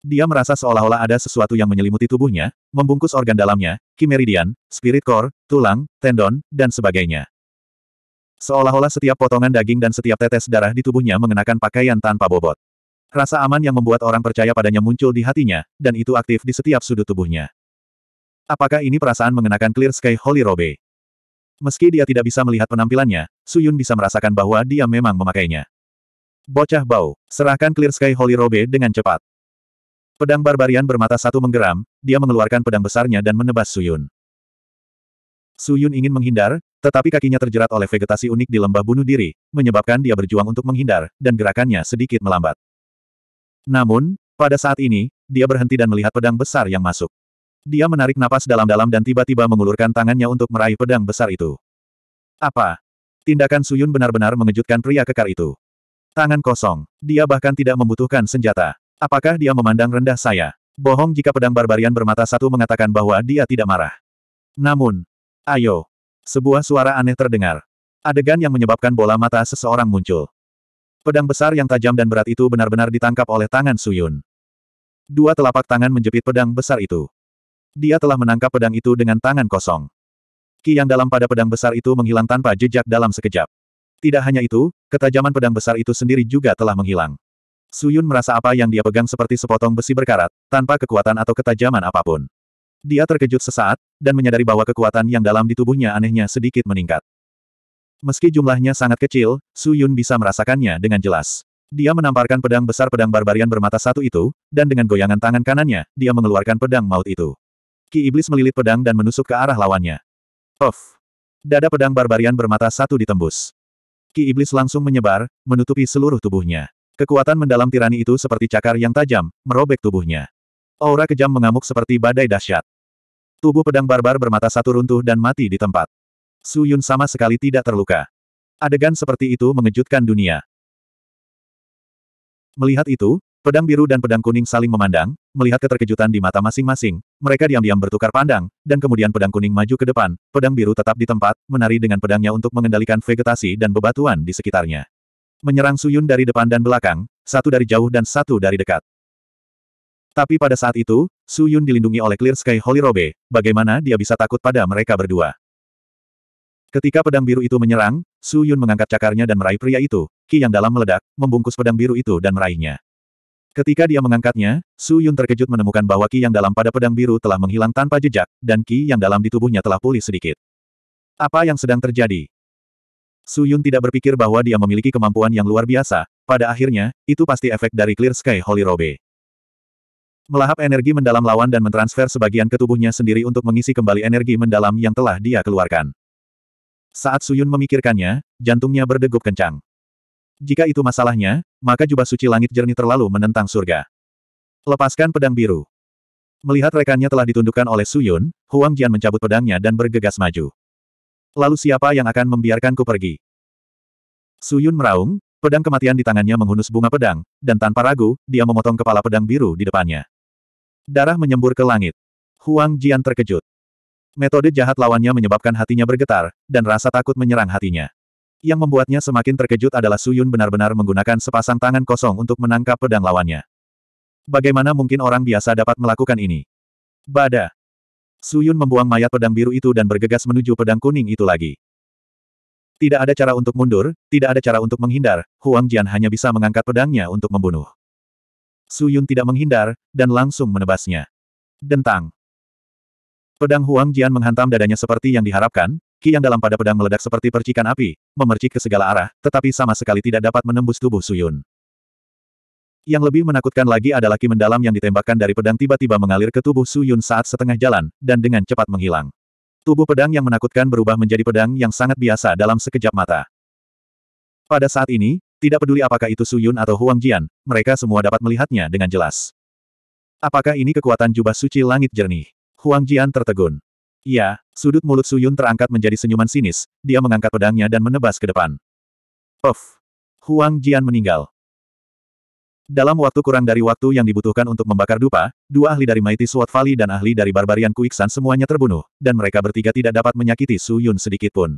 Dia merasa seolah-olah ada sesuatu yang menyelimuti tubuhnya, membungkus organ dalamnya, kimeridian, spirit core, tulang, tendon, dan sebagainya. Seolah-olah setiap potongan daging dan setiap tetes darah di tubuhnya mengenakan pakaian tanpa bobot. Rasa aman yang membuat orang percaya padanya muncul di hatinya, dan itu aktif di setiap sudut tubuhnya. Apakah ini perasaan mengenakan Clear Sky Holy Robe? Meski dia tidak bisa melihat penampilannya, Suyun bisa merasakan bahwa dia memang memakainya. Bocah bau, serahkan Clear Sky Holy Robe dengan cepat. Pedang barbarian bermata satu menggeram, dia mengeluarkan pedang besarnya dan menebas Suyun. Suyun ingin menghindar, tetapi kakinya terjerat oleh vegetasi unik di lembah bunuh diri, menyebabkan dia berjuang untuk menghindar, dan gerakannya sedikit melambat. Namun, pada saat ini, dia berhenti dan melihat pedang besar yang masuk. Dia menarik napas dalam-dalam dan tiba-tiba mengulurkan tangannya untuk meraih pedang besar itu. Apa? Tindakan Suyun benar-benar mengejutkan pria kekar itu. Tangan kosong. Dia bahkan tidak membutuhkan senjata. Apakah dia memandang rendah saya? Bohong jika pedang barbarian bermata satu mengatakan bahwa dia tidak marah. Namun, ayo. Sebuah suara aneh terdengar. Adegan yang menyebabkan bola mata seseorang muncul. Pedang besar yang tajam dan berat itu benar-benar ditangkap oleh tangan Suyun. Dua telapak tangan menjepit pedang besar itu. Dia telah menangkap pedang itu dengan tangan kosong. Ki yang dalam pada pedang besar itu menghilang tanpa jejak dalam sekejap. Tidak hanya itu, ketajaman pedang besar itu sendiri juga telah menghilang. Suyun merasa apa yang dia pegang seperti sepotong besi berkarat, tanpa kekuatan atau ketajaman apapun. Dia terkejut sesaat, dan menyadari bahwa kekuatan yang dalam di tubuhnya anehnya sedikit meningkat. Meski jumlahnya sangat kecil, Su Yun bisa merasakannya dengan jelas. Dia menamparkan pedang besar pedang barbarian bermata satu itu, dan dengan goyangan tangan kanannya, dia mengeluarkan pedang maut itu. Ki Iblis melilit pedang dan menusuk ke arah lawannya. Of! Dada pedang barbarian bermata satu ditembus. Ki Iblis langsung menyebar, menutupi seluruh tubuhnya. Kekuatan mendalam tirani itu seperti cakar yang tajam, merobek tubuhnya. Aura kejam mengamuk seperti badai dahsyat. Tubuh pedang barbar bermata satu runtuh dan mati di tempat. Su Yun sama sekali tidak terluka. Adegan seperti itu mengejutkan dunia. Melihat itu, pedang biru dan pedang kuning saling memandang, melihat keterkejutan di mata masing-masing, mereka diam-diam bertukar pandang, dan kemudian pedang kuning maju ke depan, pedang biru tetap di tempat, menari dengan pedangnya untuk mengendalikan vegetasi dan bebatuan di sekitarnya. Menyerang Suyun dari depan dan belakang, satu dari jauh dan satu dari dekat. Tapi pada saat itu, Su Yun dilindungi oleh Clear Sky Holy Robe, bagaimana dia bisa takut pada mereka berdua? Ketika pedang biru itu menyerang, Su Yun mengangkat cakarnya dan meraih pria itu, ki yang dalam meledak, membungkus pedang biru itu dan meraihnya. Ketika dia mengangkatnya, Su Yun terkejut menemukan bahwa ki yang dalam pada pedang biru telah menghilang tanpa jejak, dan ki yang dalam di tubuhnya telah pulih sedikit. Apa yang sedang terjadi? Su Yun tidak berpikir bahwa dia memiliki kemampuan yang luar biasa, pada akhirnya, itu pasti efek dari Clear Sky Holy Robe. Melahap energi mendalam lawan dan mentransfer sebagian ke tubuhnya sendiri untuk mengisi kembali energi mendalam yang telah dia keluarkan. Saat Suyun memikirkannya, jantungnya berdegup kencang. Jika itu masalahnya, maka jubah suci langit jernih terlalu menentang surga. Lepaskan pedang biru. Melihat rekannya telah ditundukkan oleh Suyun, Huang Jian mencabut pedangnya dan bergegas maju. Lalu siapa yang akan membiarkanku pergi? Suyun meraung, pedang kematian di tangannya menghunus bunga pedang, dan tanpa ragu, dia memotong kepala pedang biru di depannya. Darah menyembur ke langit. Huang Jian terkejut. Metode jahat lawannya menyebabkan hatinya bergetar, dan rasa takut menyerang hatinya. Yang membuatnya semakin terkejut adalah Suyun benar-benar menggunakan sepasang tangan kosong untuk menangkap pedang lawannya. Bagaimana mungkin orang biasa dapat melakukan ini? Bada! Suyun membuang mayat pedang biru itu dan bergegas menuju pedang kuning itu lagi. Tidak ada cara untuk mundur, tidak ada cara untuk menghindar, Huang Jian hanya bisa mengangkat pedangnya untuk membunuh. Suyun tidak menghindar, dan langsung menebasnya. Dentang! Pedang Huang Jian menghantam dadanya seperti yang diharapkan, ki yang dalam pada pedang meledak seperti percikan api, memercik ke segala arah, tetapi sama sekali tidak dapat menembus tubuh Suyun. Yang lebih menakutkan lagi adalah ki mendalam yang ditembakkan dari pedang tiba-tiba mengalir ke tubuh Suyun saat setengah jalan, dan dengan cepat menghilang. Tubuh pedang yang menakutkan berubah menjadi pedang yang sangat biasa dalam sekejap mata. Pada saat ini, tidak peduli apakah itu Suyun atau Huang Jian, mereka semua dapat melihatnya dengan jelas. Apakah ini kekuatan jubah suci langit jernih? Huang Jian tertegun. Ya, sudut mulut Suyun terangkat menjadi senyuman sinis, dia mengangkat pedangnya dan menebas ke depan. Puff! Huang Jian meninggal. Dalam waktu kurang dari waktu yang dibutuhkan untuk membakar dupa, dua ahli dari Mighty Sword Valley dan ahli dari Barbarian Kuiksan semuanya terbunuh, dan mereka bertiga tidak dapat menyakiti Su Suyun sedikitpun.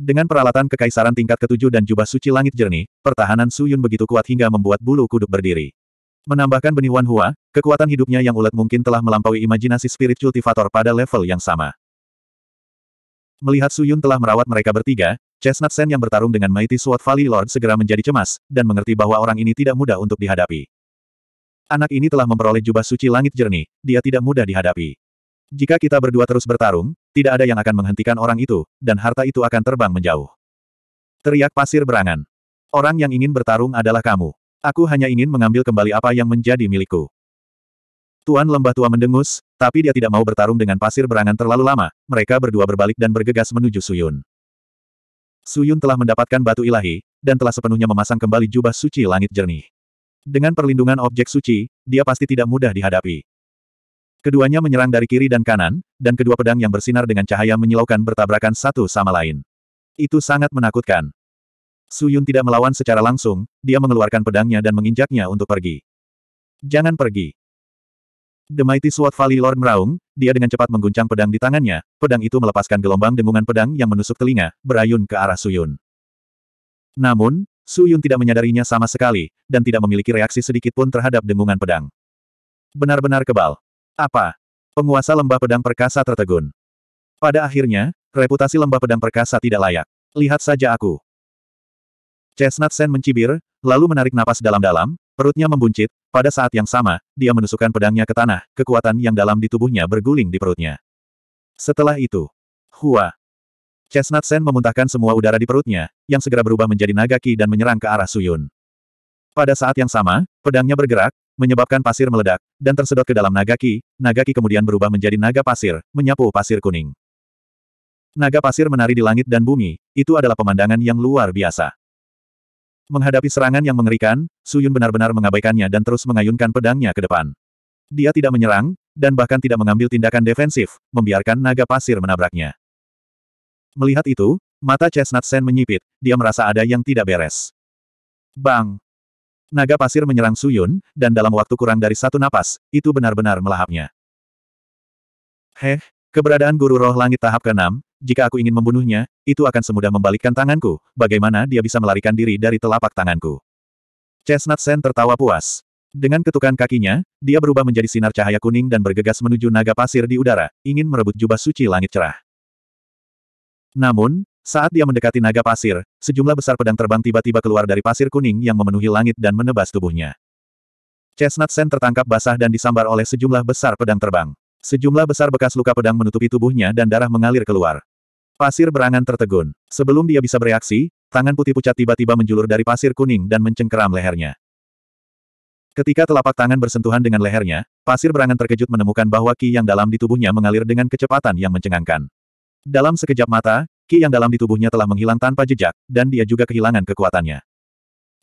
Dengan peralatan kekaisaran tingkat ketujuh dan jubah suci langit jernih, pertahanan Su Yun begitu kuat hingga membuat bulu kuduk berdiri. Menambahkan benih Wan Hua, kekuatan hidupnya yang ulet mungkin telah melampaui imajinasi spirit cultivator pada level yang sama. Melihat Suyun telah merawat mereka bertiga, Chestnut Sen yang bertarung dengan Mighty Sword Valley Lord segera menjadi cemas, dan mengerti bahwa orang ini tidak mudah untuk dihadapi. Anak ini telah memperoleh jubah suci langit jernih, dia tidak mudah dihadapi. Jika kita berdua terus bertarung, tidak ada yang akan menghentikan orang itu, dan harta itu akan terbang menjauh. Teriak pasir berangan. Orang yang ingin bertarung adalah kamu. Aku hanya ingin mengambil kembali apa yang menjadi milikku. Tuan lembah tua mendengus, tapi dia tidak mau bertarung dengan pasir berangan terlalu lama, mereka berdua berbalik dan bergegas menuju Suyun. Suyun telah mendapatkan batu ilahi, dan telah sepenuhnya memasang kembali jubah suci langit jernih. Dengan perlindungan objek suci, dia pasti tidak mudah dihadapi. Keduanya menyerang dari kiri dan kanan, dan kedua pedang yang bersinar dengan cahaya menyilaukan bertabrakan satu sama lain. Itu sangat menakutkan. Su Yun tidak melawan secara langsung, dia mengeluarkan pedangnya dan menginjaknya untuk pergi. Jangan pergi. The Mighty Sword Valley Lord meraung, dia dengan cepat mengguncang pedang di tangannya, pedang itu melepaskan gelombang dengungan pedang yang menusuk telinga, berayun ke arah Su Yun. Namun, Su Yun tidak menyadarinya sama sekali, dan tidak memiliki reaksi sedikit pun terhadap dengungan pedang. Benar-benar kebal. Apa? Penguasa lembah pedang perkasa tertegun. Pada akhirnya, reputasi lembah pedang perkasa tidak layak. Lihat saja aku. Chestnut Sen mencibir, lalu menarik napas dalam-dalam, perutnya membuncit, pada saat yang sama, dia menusukkan pedangnya ke tanah, kekuatan yang dalam di tubuhnya berguling di perutnya. Setelah itu, Hua. Chestnut Sen memuntahkan semua udara di perutnya, yang segera berubah menjadi Nagaki dan menyerang ke arah Suyun. Pada saat yang sama, pedangnya bergerak, menyebabkan pasir meledak, dan tersedot ke dalam Nagaki, Nagaki kemudian berubah menjadi naga pasir, menyapu pasir kuning. Naga pasir menari di langit dan bumi, itu adalah pemandangan yang luar biasa. Menghadapi serangan yang mengerikan, Suyun benar-benar mengabaikannya dan terus mengayunkan pedangnya ke depan. Dia tidak menyerang, dan bahkan tidak mengambil tindakan defensif, membiarkan naga pasir menabraknya. Melihat itu, mata Chestnut Sen menyipit, dia merasa ada yang tidak beres. Bang! Naga pasir menyerang Suyun, dan dalam waktu kurang dari satu napas, itu benar-benar melahapnya. Heh, keberadaan guru roh langit tahap ke-6, jika aku ingin membunuhnya, itu akan semudah membalikkan tanganku, bagaimana dia bisa melarikan diri dari telapak tanganku. Chestnut Sen tertawa puas. Dengan ketukan kakinya, dia berubah menjadi sinar cahaya kuning dan bergegas menuju naga pasir di udara, ingin merebut jubah suci langit cerah. Namun, saat dia mendekati naga pasir, sejumlah besar pedang terbang tiba-tiba keluar dari pasir kuning yang memenuhi langit dan menebas tubuhnya. Chestnut Sen tertangkap basah dan disambar oleh sejumlah besar pedang terbang. Sejumlah besar bekas luka pedang menutupi tubuhnya dan darah mengalir keluar. Pasir berangan tertegun. Sebelum dia bisa bereaksi, tangan putih pucat tiba-tiba menjulur dari pasir kuning dan mencengkeram lehernya. Ketika telapak tangan bersentuhan dengan lehernya, pasir berangan terkejut menemukan bahwa ki yang dalam di tubuhnya mengalir dengan kecepatan yang mencengangkan. Dalam sekejap mata, ki yang dalam di tubuhnya telah menghilang tanpa jejak, dan dia juga kehilangan kekuatannya.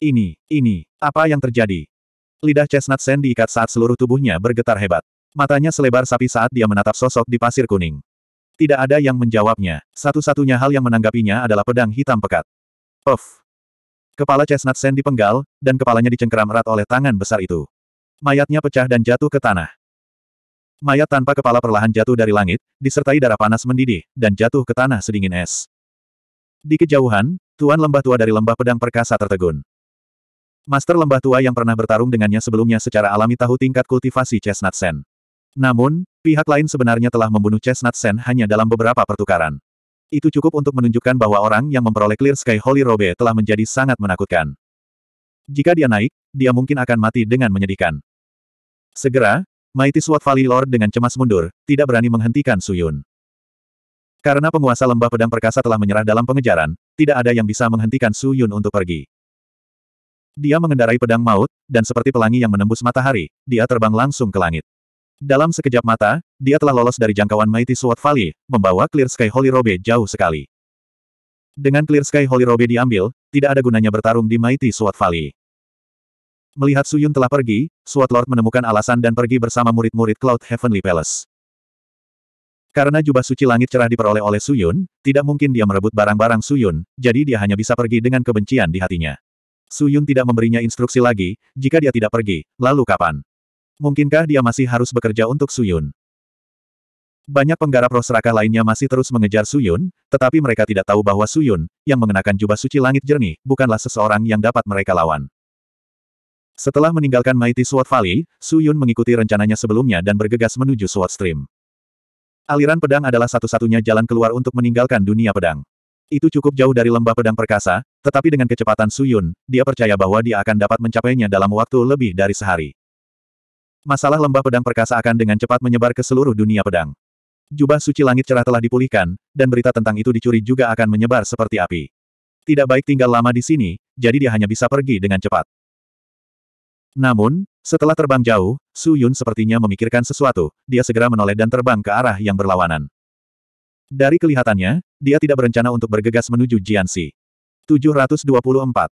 Ini, ini, apa yang terjadi? Lidah Chestnut Sen diikat saat seluruh tubuhnya bergetar hebat. Matanya selebar sapi saat dia menatap sosok di pasir kuning. Tidak ada yang menjawabnya. Satu-satunya hal yang menanggapinya adalah pedang hitam pekat. Puff. Kepala Chestnut Sen dipenggal, dan kepalanya dicengkeram erat oleh tangan besar itu. Mayatnya pecah dan jatuh ke tanah. Mayat tanpa kepala perlahan jatuh dari langit, disertai darah panas mendidih, dan jatuh ke tanah sedingin es. Di kejauhan, Tuan Lembah Tua dari Lembah Pedang Perkasa tertegun. Master Lembah Tua yang pernah bertarung dengannya sebelumnya secara alami tahu tingkat kultivasi Chestnut Sen. Namun, Pihak lain sebenarnya telah membunuh Chestnut Sen hanya dalam beberapa pertukaran. Itu cukup untuk menunjukkan bahwa orang yang memperoleh Clear Sky Holy Robe telah menjadi sangat menakutkan. Jika dia naik, dia mungkin akan mati dengan menyedihkan. Segera, Mighty Sword Valley Lord dengan cemas mundur, tidak berani menghentikan Suyun. Karena penguasa lembah pedang perkasa telah menyerah dalam pengejaran, tidak ada yang bisa menghentikan Suyun untuk pergi. Dia mengendarai pedang maut, dan seperti pelangi yang menembus matahari, dia terbang langsung ke langit. Dalam sekejap mata, dia telah lolos dari jangkauan Mighty Sword Valley, membawa Clear Sky Holy Robe jauh sekali. Dengan Clear Sky Holy Robe diambil, tidak ada gunanya bertarung di Mighty Sword Valley. Melihat Suyun telah pergi, Sword Lord menemukan alasan dan pergi bersama murid-murid Cloud Heavenly Palace. Karena jubah suci langit cerah diperoleh oleh Suyun, tidak mungkin dia merebut barang-barang Suyun, jadi dia hanya bisa pergi dengan kebencian di hatinya. Suyun tidak memberinya instruksi lagi, jika dia tidak pergi, lalu kapan? Mungkinkah dia masih harus bekerja untuk Suyun? Banyak penggarap roh serakah lainnya masih terus mengejar Suyun, tetapi mereka tidak tahu bahwa Suyun, yang mengenakan jubah suci langit jernih, bukanlah seseorang yang dapat mereka lawan. Setelah meninggalkan Mighty Sword Valley, Suyun mengikuti rencananya sebelumnya dan bergegas menuju Sword Stream. Aliran pedang adalah satu-satunya jalan keluar untuk meninggalkan dunia pedang. Itu cukup jauh dari lembah pedang perkasa, tetapi dengan kecepatan Suyun, dia percaya bahwa dia akan dapat mencapainya dalam waktu lebih dari sehari. Masalah lembah pedang perkasa akan dengan cepat menyebar ke seluruh dunia pedang. Jubah suci langit cerah telah dipulihkan, dan berita tentang itu dicuri juga akan menyebar seperti api. Tidak baik tinggal lama di sini, jadi dia hanya bisa pergi dengan cepat. Namun, setelah terbang jauh, Su Yun sepertinya memikirkan sesuatu, dia segera menoleh dan terbang ke arah yang berlawanan. Dari kelihatannya, dia tidak berencana untuk bergegas menuju Jiansi. 724.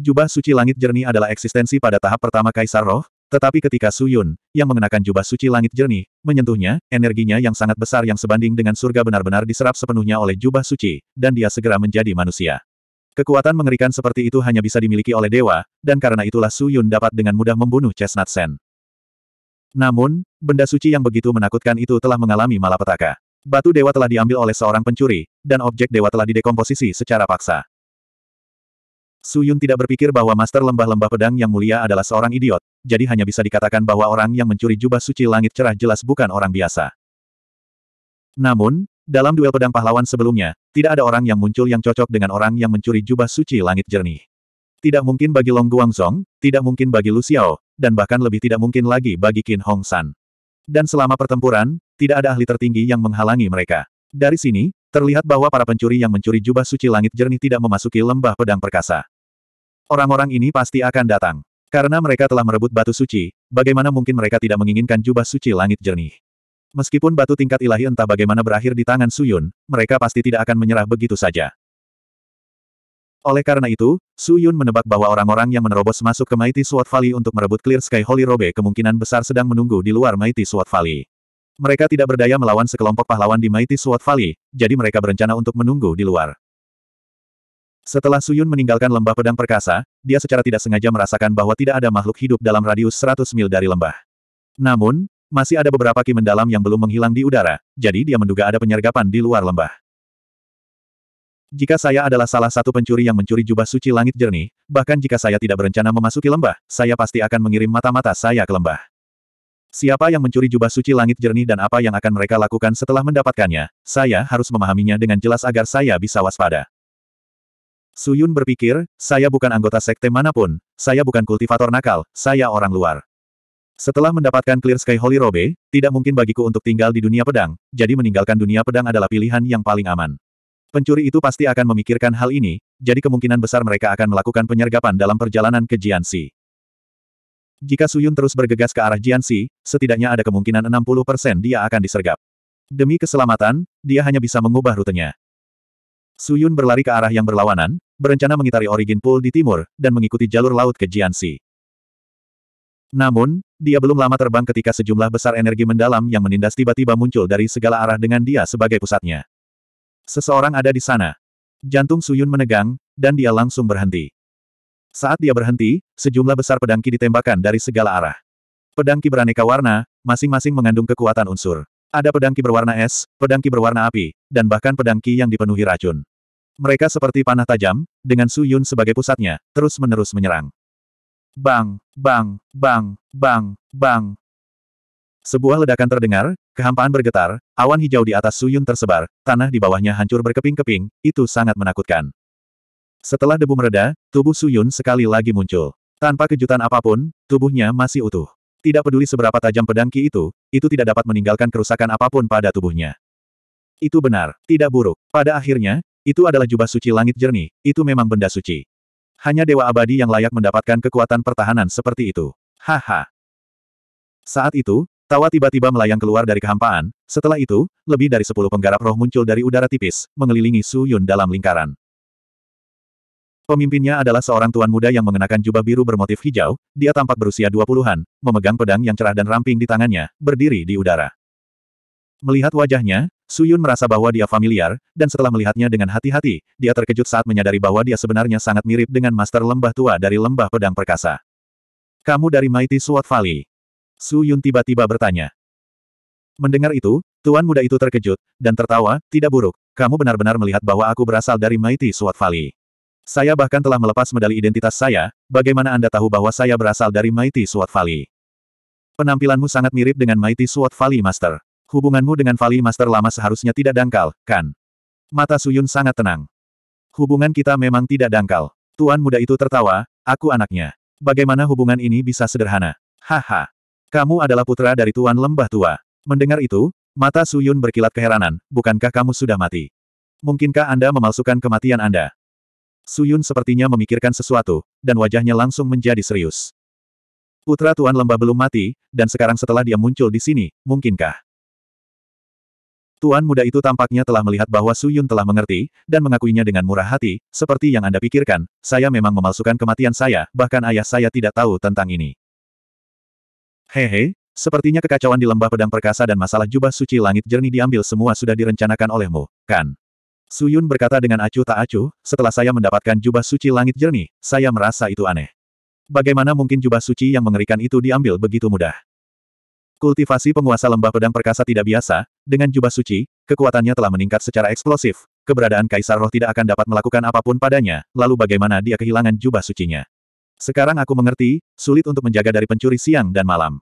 Jubah suci langit jernih adalah eksistensi pada tahap pertama Kaisar Roh, tetapi ketika Su Yun, yang mengenakan jubah suci langit jernih, menyentuhnya, energinya yang sangat besar yang sebanding dengan surga benar-benar diserap sepenuhnya oleh jubah suci, dan dia segera menjadi manusia. Kekuatan mengerikan seperti itu hanya bisa dimiliki oleh dewa, dan karena itulah Su Yun dapat dengan mudah membunuh Chestnut Sen. Namun, benda suci yang begitu menakutkan itu telah mengalami malapetaka. Batu dewa telah diambil oleh seorang pencuri, dan objek dewa telah didekomposisi secara paksa. Su Yun tidak berpikir bahwa master lembah-lembah pedang yang mulia adalah seorang idiot, jadi hanya bisa dikatakan bahwa orang yang mencuri jubah suci langit cerah jelas bukan orang biasa. Namun, dalam duel pedang pahlawan sebelumnya, tidak ada orang yang muncul yang cocok dengan orang yang mencuri jubah suci langit jernih. Tidak mungkin bagi Long Guangzong, tidak mungkin bagi Lu Xiao, dan bahkan lebih tidak mungkin lagi bagi Qin Hong San. Dan selama pertempuran, tidak ada ahli tertinggi yang menghalangi mereka. Dari sini, Terlihat bahwa para pencuri yang mencuri jubah suci langit jernih tidak memasuki lembah pedang perkasa. Orang-orang ini pasti akan datang. Karena mereka telah merebut batu suci, bagaimana mungkin mereka tidak menginginkan jubah suci langit jernih? Meskipun batu tingkat ilahi entah bagaimana berakhir di tangan Suyun, mereka pasti tidak akan menyerah begitu saja. Oleh karena itu, Suyun menebak bahwa orang-orang yang menerobos masuk ke Mighty Sword Valley untuk merebut Clear Sky Holy Robe kemungkinan besar sedang menunggu di luar Mighty Sword Valley. Mereka tidak berdaya melawan sekelompok pahlawan di Mighty Sword Valley, jadi mereka berencana untuk menunggu di luar. Setelah Suyun meninggalkan lembah pedang perkasa, dia secara tidak sengaja merasakan bahwa tidak ada makhluk hidup dalam radius 100 mil dari lembah. Namun, masih ada beberapa ki mendalam yang belum menghilang di udara, jadi dia menduga ada penyergapan di luar lembah. Jika saya adalah salah satu pencuri yang mencuri jubah suci langit jernih, bahkan jika saya tidak berencana memasuki lembah, saya pasti akan mengirim mata-mata saya ke lembah. Siapa yang mencuri jubah suci langit jernih dan apa yang akan mereka lakukan setelah mendapatkannya, saya harus memahaminya dengan jelas agar saya bisa waspada. Suyun berpikir, saya bukan anggota sekte manapun, saya bukan kultivator nakal, saya orang luar. Setelah mendapatkan Clear Sky Holy Robe, tidak mungkin bagiku untuk tinggal di dunia pedang, jadi meninggalkan dunia pedang adalah pilihan yang paling aman. Pencuri itu pasti akan memikirkan hal ini, jadi kemungkinan besar mereka akan melakukan penyergapan dalam perjalanan ke Jiansi. Jika Suyun terus bergegas ke arah Jiansi, setidaknya ada kemungkinan 60% dia akan disergap. Demi keselamatan, dia hanya bisa mengubah rutenya. Suyun berlari ke arah yang berlawanan, berencana mengitari Origin Pool di timur, dan mengikuti jalur laut ke Jiansi. Namun, dia belum lama terbang ketika sejumlah besar energi mendalam yang menindas tiba-tiba muncul dari segala arah dengan dia sebagai pusatnya. Seseorang ada di sana. Jantung Suyun menegang, dan dia langsung berhenti. Saat dia berhenti, sejumlah besar pedangki ditembakkan dari segala arah. Pedangki beraneka warna, masing-masing mengandung kekuatan unsur. Ada pedangki berwarna es, pedangki berwarna api, dan bahkan pedangki yang dipenuhi racun. Mereka seperti panah tajam, dengan Su Yun sebagai pusatnya, terus-menerus menyerang. Bang, bang, bang, bang, bang. Sebuah ledakan terdengar, kehampaan bergetar, awan hijau di atas Su Yun tersebar, tanah di bawahnya hancur berkeping-keping, itu sangat menakutkan. Setelah debu mereda, tubuh Suyun sekali lagi muncul. Tanpa kejutan apapun, tubuhnya masih utuh. Tidak peduli seberapa tajam pedang Ki itu, itu tidak dapat meninggalkan kerusakan apapun pada tubuhnya. Itu benar, tidak buruk. Pada akhirnya, itu adalah jubah suci langit jernih, itu memang benda suci. Hanya dewa abadi yang layak mendapatkan kekuatan pertahanan seperti itu. Haha. Saat itu, tawa tiba-tiba melayang keluar dari kehampaan, setelah itu, lebih dari sepuluh penggarap roh muncul dari udara tipis, mengelilingi Su Yun dalam lingkaran. Pemimpinnya adalah seorang tuan muda yang mengenakan jubah biru bermotif hijau, dia tampak berusia 20-an, memegang pedang yang cerah dan ramping di tangannya, berdiri di udara. Melihat wajahnya, Su Yun merasa bahwa dia familiar, dan setelah melihatnya dengan hati-hati, dia terkejut saat menyadari bahwa dia sebenarnya sangat mirip dengan master lembah tua dari lembah pedang perkasa. Kamu dari Mighty Sword Valley? Yun tiba-tiba bertanya. Mendengar itu, tuan muda itu terkejut, dan tertawa, tidak buruk, kamu benar-benar melihat bahwa aku berasal dari Mighty Sword Valley. Saya bahkan telah melepas medali identitas saya, bagaimana Anda tahu bahwa saya berasal dari Mighty Sword Valley? Penampilanmu sangat mirip dengan Mighty Sword Valley Master. Hubunganmu dengan Valley Master lama seharusnya tidak dangkal, kan? Mata Suyun sangat tenang. Hubungan kita memang tidak dangkal. Tuan muda itu tertawa, aku anaknya. Bagaimana hubungan ini bisa sederhana? Haha. Kamu adalah putra dari Tuan Lembah Tua. Mendengar itu, mata Suyun berkilat keheranan, bukankah kamu sudah mati? Mungkinkah Anda memalsukan kematian Anda? Suyun sepertinya memikirkan sesuatu, dan wajahnya langsung menjadi serius. Putra Tuan Lembah belum mati, dan sekarang setelah dia muncul di sini, mungkinkah? Tuan muda itu tampaknya telah melihat bahwa Suyun telah mengerti, dan mengakuinya dengan murah hati, seperti yang Anda pikirkan, saya memang memalsukan kematian saya, bahkan ayah saya tidak tahu tentang ini. Hehe, sepertinya kekacauan di lembah pedang perkasa dan masalah jubah suci langit jernih diambil semua sudah direncanakan olehmu, kan? Suyun berkata dengan acuh tak acuh, setelah saya mendapatkan jubah suci langit jernih, saya merasa itu aneh. Bagaimana mungkin jubah suci yang mengerikan itu diambil begitu mudah? Kultivasi penguasa lembah pedang perkasa tidak biasa, dengan jubah suci, kekuatannya telah meningkat secara eksplosif, keberadaan Kaisar Roh tidak akan dapat melakukan apapun padanya, lalu bagaimana dia kehilangan jubah sucinya? Sekarang aku mengerti, sulit untuk menjaga dari pencuri siang dan malam.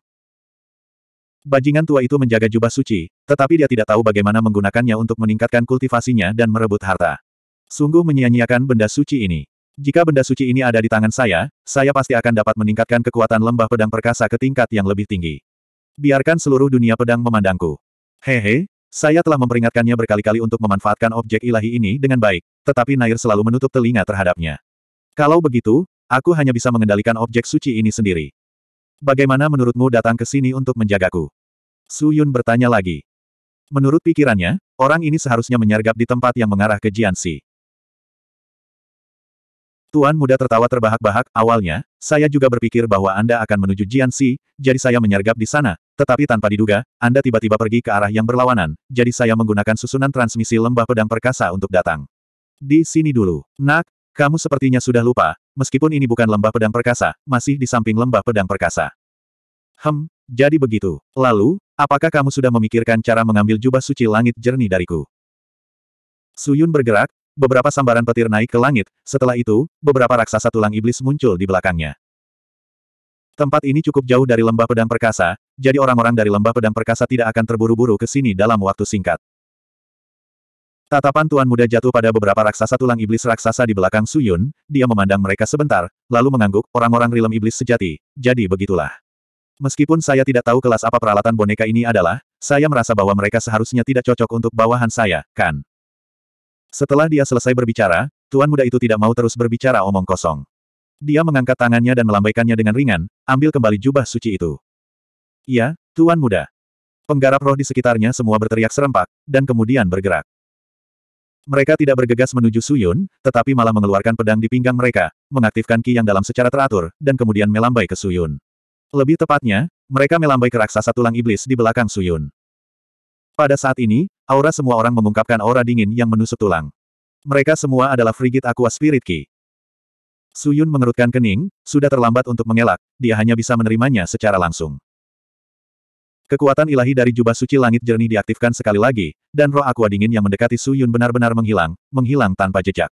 Bajingan tua itu menjaga jubah suci, tetapi dia tidak tahu bagaimana menggunakannya untuk meningkatkan kultivasinya dan merebut harta. Sungguh menyia-nyiakan benda suci ini. Jika benda suci ini ada di tangan saya, saya pasti akan dapat meningkatkan kekuatan lembah pedang perkasa ke tingkat yang lebih tinggi. Biarkan seluruh dunia pedang memandangku. Hehe, saya telah memperingatkannya berkali-kali untuk memanfaatkan objek ilahi ini dengan baik, tetapi Nair selalu menutup telinga terhadapnya. Kalau begitu, aku hanya bisa mengendalikan objek suci ini sendiri. Bagaimana menurutmu datang ke sini untuk menjagaku? Su Yun bertanya lagi. Menurut pikirannya, orang ini seharusnya menyergap di tempat yang mengarah ke Jiansi. Tuan muda tertawa terbahak-bahak, awalnya, saya juga berpikir bahwa Anda akan menuju Jiansi, jadi saya menyergap di sana, tetapi tanpa diduga, Anda tiba-tiba pergi ke arah yang berlawanan, jadi saya menggunakan susunan transmisi lembah pedang perkasa untuk datang. Di sini dulu. Nak, kamu sepertinya sudah lupa, meskipun ini bukan lembah pedang perkasa, masih di samping lembah pedang perkasa. Hem, jadi begitu. Lalu, apakah kamu sudah memikirkan cara mengambil jubah suci langit jernih dariku? Suyun bergerak, beberapa sambaran petir naik ke langit, setelah itu, beberapa raksasa tulang iblis muncul di belakangnya. Tempat ini cukup jauh dari lembah pedang perkasa, jadi orang-orang dari lembah pedang perkasa tidak akan terburu-buru ke sini dalam waktu singkat. Tatapan Tuan Muda jatuh pada beberapa raksasa tulang iblis raksasa di belakang Suyun, dia memandang mereka sebentar, lalu mengangguk, orang-orang rilem iblis sejati, jadi begitulah. Meskipun saya tidak tahu kelas apa peralatan boneka ini adalah, saya merasa bahwa mereka seharusnya tidak cocok untuk bawahan saya, kan? Setelah dia selesai berbicara, tuan muda itu tidak mau terus berbicara omong kosong. Dia mengangkat tangannya dan melambaikannya dengan ringan, ambil kembali jubah suci itu. Iya, tuan muda. Penggarap roh di sekitarnya semua berteriak serempak, dan kemudian bergerak. Mereka tidak bergegas menuju Suyun, tetapi malah mengeluarkan pedang di pinggang mereka, mengaktifkan ki yang dalam secara teratur, dan kemudian melambai ke Suyun. Lebih tepatnya, mereka melambai ke raksasa tulang iblis di belakang Suyun. Pada saat ini, aura semua orang mengungkapkan aura dingin yang menusuk tulang. Mereka semua adalah frigid aqua spirit ki. Suyun mengerutkan kening, sudah terlambat untuk mengelak, dia hanya bisa menerimanya secara langsung. Kekuatan ilahi dari jubah suci langit jernih diaktifkan sekali lagi, dan roh aqua dingin yang mendekati Suyun benar-benar menghilang, menghilang tanpa jejak.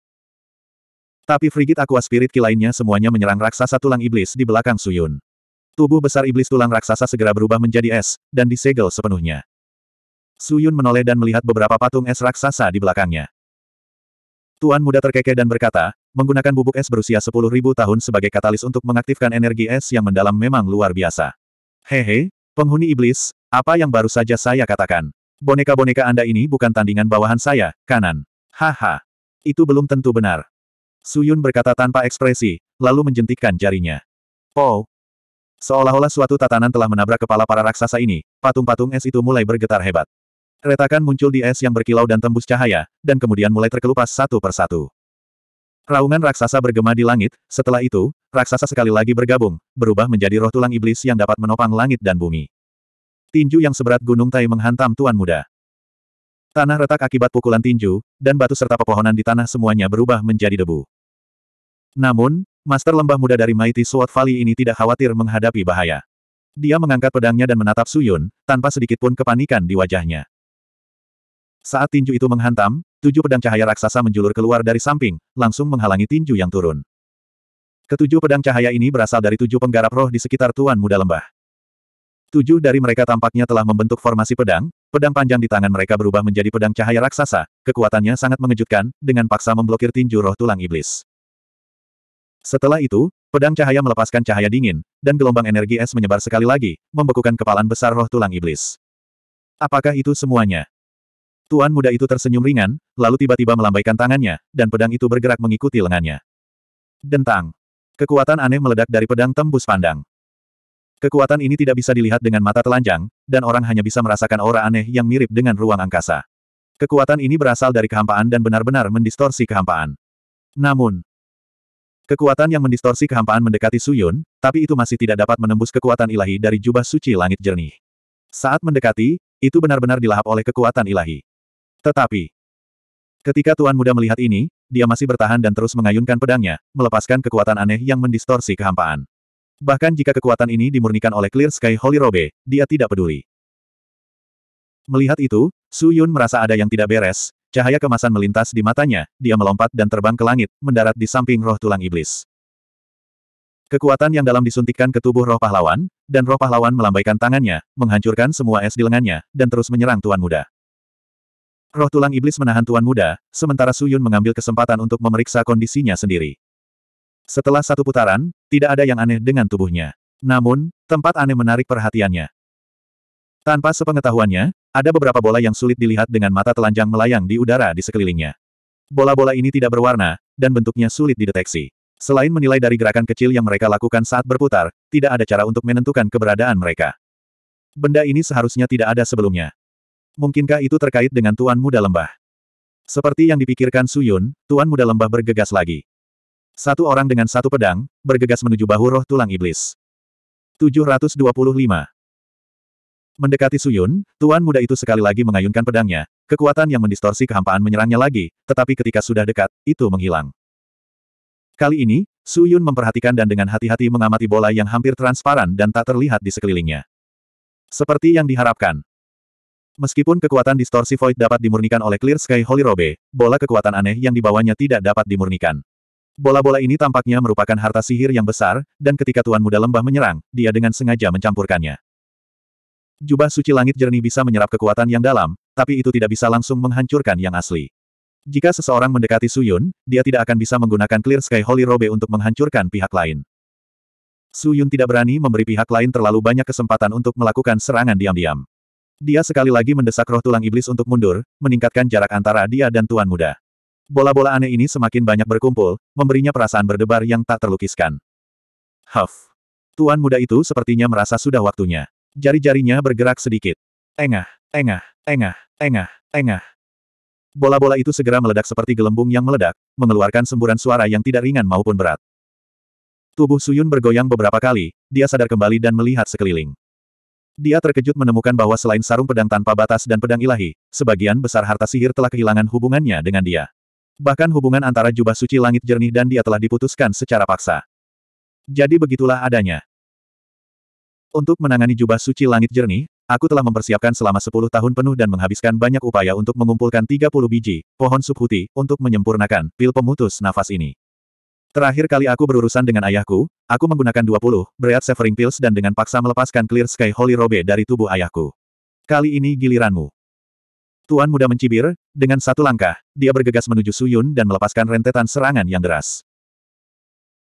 Tapi frigid aqua spirit ki lainnya semuanya menyerang raksasa tulang iblis di belakang Suyun. Tubuh besar iblis tulang raksasa segera berubah menjadi es, dan disegel sepenuhnya. Su Yun menoleh dan melihat beberapa patung es raksasa di belakangnya. Tuan muda terkekeh dan berkata, menggunakan bubuk es berusia 10.000 tahun sebagai katalis untuk mengaktifkan energi es yang mendalam memang luar biasa. Hehe, penghuni iblis, apa yang baru saja saya katakan? Boneka-boneka Anda ini bukan tandingan bawahan saya, kanan. Haha. Itu belum tentu benar. Suyun berkata tanpa ekspresi, lalu menjentikkan jarinya. Oh. Seolah-olah suatu tatanan telah menabrak kepala para raksasa ini, patung-patung es itu mulai bergetar hebat. Retakan muncul di es yang berkilau dan tembus cahaya, dan kemudian mulai terkelupas satu persatu. Raungan raksasa bergema di langit, setelah itu, raksasa sekali lagi bergabung, berubah menjadi roh tulang iblis yang dapat menopang langit dan bumi. Tinju yang seberat gunung Tai menghantam Tuan Muda. Tanah retak akibat pukulan tinju, dan batu serta pepohonan di tanah semuanya berubah menjadi debu. Namun, Master Lembah Muda dari Mighty Sword Valley ini tidak khawatir menghadapi bahaya. Dia mengangkat pedangnya dan menatap Suyun, tanpa sedikitpun kepanikan di wajahnya. Saat tinju itu menghantam, tujuh pedang cahaya raksasa menjulur keluar dari samping, langsung menghalangi tinju yang turun. Ketujuh pedang cahaya ini berasal dari tujuh penggarap roh di sekitar Tuan Muda Lembah. Tujuh dari mereka tampaknya telah membentuk formasi pedang, pedang panjang di tangan mereka berubah menjadi pedang cahaya raksasa, kekuatannya sangat mengejutkan, dengan paksa memblokir tinju roh tulang iblis. Setelah itu, pedang cahaya melepaskan cahaya dingin, dan gelombang energi es menyebar sekali lagi, membekukan kepalan besar roh tulang iblis. Apakah itu semuanya? Tuan muda itu tersenyum ringan, lalu tiba-tiba melambaikan tangannya, dan pedang itu bergerak mengikuti lengannya. Dentang. Kekuatan aneh meledak dari pedang tembus pandang. Kekuatan ini tidak bisa dilihat dengan mata telanjang, dan orang hanya bisa merasakan aura aneh yang mirip dengan ruang angkasa. Kekuatan ini berasal dari kehampaan dan benar-benar mendistorsi kehampaan. Namun, Kekuatan yang mendistorsi kehampaan mendekati Suyun, tapi itu masih tidak dapat menembus kekuatan ilahi dari jubah suci langit jernih. Saat mendekati, itu benar-benar dilahap oleh kekuatan ilahi. Tetapi, ketika Tuan Muda melihat ini, dia masih bertahan dan terus mengayunkan pedangnya, melepaskan kekuatan aneh yang mendistorsi kehampaan. Bahkan jika kekuatan ini dimurnikan oleh Clear Sky Holy Robe, dia tidak peduli. Melihat itu, Su Yun merasa ada yang tidak beres, Cahaya kemasan melintas di matanya, dia melompat dan terbang ke langit, mendarat di samping roh tulang iblis. Kekuatan yang dalam disuntikkan ke tubuh roh pahlawan, dan roh pahlawan melambaikan tangannya, menghancurkan semua es di lengannya, dan terus menyerang Tuan Muda. Roh tulang iblis menahan Tuan Muda, sementara Suyun mengambil kesempatan untuk memeriksa kondisinya sendiri. Setelah satu putaran, tidak ada yang aneh dengan tubuhnya. Namun, tempat aneh menarik perhatiannya. Tanpa sepengetahuannya, ada beberapa bola yang sulit dilihat dengan mata telanjang melayang di udara di sekelilingnya. Bola-bola ini tidak berwarna, dan bentuknya sulit dideteksi. Selain menilai dari gerakan kecil yang mereka lakukan saat berputar, tidak ada cara untuk menentukan keberadaan mereka. Benda ini seharusnya tidak ada sebelumnya. Mungkinkah itu terkait dengan Tuan Muda Lembah? Seperti yang dipikirkan Suyun, Tuan Muda Lembah bergegas lagi. Satu orang dengan satu pedang, bergegas menuju bahu roh tulang iblis. 725. Mendekati Suyun, tuan muda itu sekali lagi mengayunkan pedangnya, kekuatan yang mendistorsi kehampaan menyerangnya lagi, tetapi ketika sudah dekat, itu menghilang. Kali ini, Suyun memperhatikan dan dengan hati-hati mengamati bola yang hampir transparan dan tak terlihat di sekelilingnya. Seperti yang diharapkan. Meskipun kekuatan distorsi void dapat dimurnikan oleh Clear Sky Holy Robe, bola kekuatan aneh yang dibawanya tidak dapat dimurnikan. Bola-bola ini tampaknya merupakan harta sihir yang besar, dan ketika Tuan Muda Lembah menyerang, dia dengan sengaja mencampurkannya jubah suci langit jernih bisa menyerap kekuatan yang dalam, tapi itu tidak bisa langsung menghancurkan yang asli. Jika seseorang mendekati Suyun, dia tidak akan bisa menggunakan Clear Sky Holy Robe untuk menghancurkan pihak lain. Suyun tidak berani memberi pihak lain terlalu banyak kesempatan untuk melakukan serangan diam-diam. Dia sekali lagi mendesak roh tulang iblis untuk mundur, meningkatkan jarak antara dia dan Tuan Muda. Bola-bola aneh ini semakin banyak berkumpul, memberinya perasaan berdebar yang tak terlukiskan. Huff. Tuan muda itu sepertinya merasa sudah waktunya. Jari-jarinya bergerak sedikit. Engah, engah, engah, engah, engah. Bola-bola itu segera meledak seperti gelembung yang meledak, mengeluarkan semburan suara yang tidak ringan maupun berat. Tubuh Suyun bergoyang beberapa kali, dia sadar kembali dan melihat sekeliling. Dia terkejut menemukan bahwa selain sarung pedang tanpa batas dan pedang ilahi, sebagian besar harta sihir telah kehilangan hubungannya dengan dia. Bahkan hubungan antara jubah suci langit jernih dan dia telah diputuskan secara paksa. Jadi begitulah adanya. Untuk menangani jubah suci langit jernih, aku telah mempersiapkan selama 10 tahun penuh dan menghabiskan banyak upaya untuk mengumpulkan 30 biji, pohon subhuti, untuk menyempurnakan pil pemutus nafas ini. Terakhir kali aku berurusan dengan ayahku, aku menggunakan 20, Breath severing pills dan dengan paksa melepaskan clear sky holy robe dari tubuh ayahku. Kali ini giliranmu. Tuan muda mencibir, dengan satu langkah, dia bergegas menuju Suyun dan melepaskan rentetan serangan yang deras.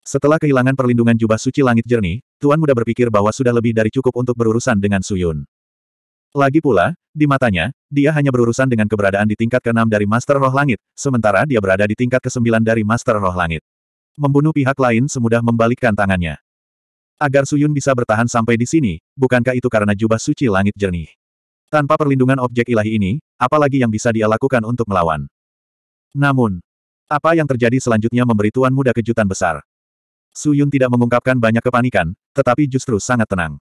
Setelah kehilangan perlindungan jubah suci langit jernih, Tuan Muda berpikir bahwa sudah lebih dari cukup untuk berurusan dengan Suyun. Lagi pula, di matanya, dia hanya berurusan dengan keberadaan di tingkat ke-6 dari Master Roh Langit, sementara dia berada di tingkat ke-9 dari Master Roh Langit. Membunuh pihak lain semudah membalikkan tangannya. Agar Suyun bisa bertahan sampai di sini, bukankah itu karena jubah suci langit jernih? Tanpa perlindungan objek ilahi ini, apalagi yang bisa dia lakukan untuk melawan? Namun, apa yang terjadi selanjutnya memberi Tuan Muda kejutan besar. Su Yun tidak mengungkapkan banyak kepanikan, tetapi justru sangat tenang.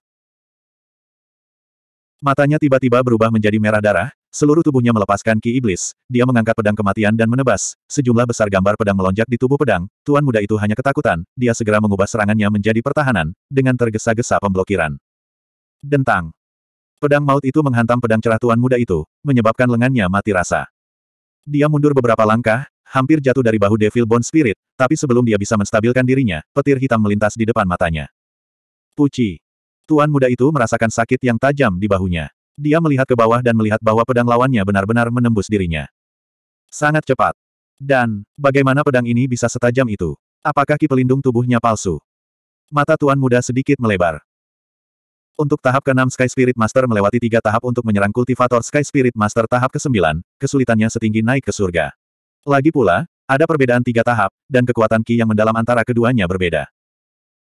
Matanya tiba-tiba berubah menjadi merah darah, seluruh tubuhnya melepaskan ki iblis, dia mengangkat pedang kematian dan menebas, sejumlah besar gambar pedang melonjak di tubuh pedang, tuan muda itu hanya ketakutan, dia segera mengubah serangannya menjadi pertahanan, dengan tergesa-gesa pemblokiran. Dentang. Pedang maut itu menghantam pedang cerah tuan muda itu, menyebabkan lengannya mati rasa. Dia mundur beberapa langkah, hampir jatuh dari bahu Devil Bone Spirit, tapi sebelum dia bisa menstabilkan dirinya, petir hitam melintas di depan matanya. Puci. Tuan muda itu merasakan sakit yang tajam di bahunya. Dia melihat ke bawah dan melihat bahwa pedang lawannya benar-benar menembus dirinya. Sangat cepat. Dan, bagaimana pedang ini bisa setajam itu? Apakah ki pelindung tubuhnya palsu? Mata tuan muda sedikit melebar. Untuk tahap ke-6 Sky Spirit Master melewati tiga tahap untuk menyerang kultivator Sky Spirit Master tahap ke-9, kesulitannya setinggi naik ke surga. Lagi pula, ada perbedaan tiga tahap, dan kekuatan Ki yang mendalam antara keduanya berbeda.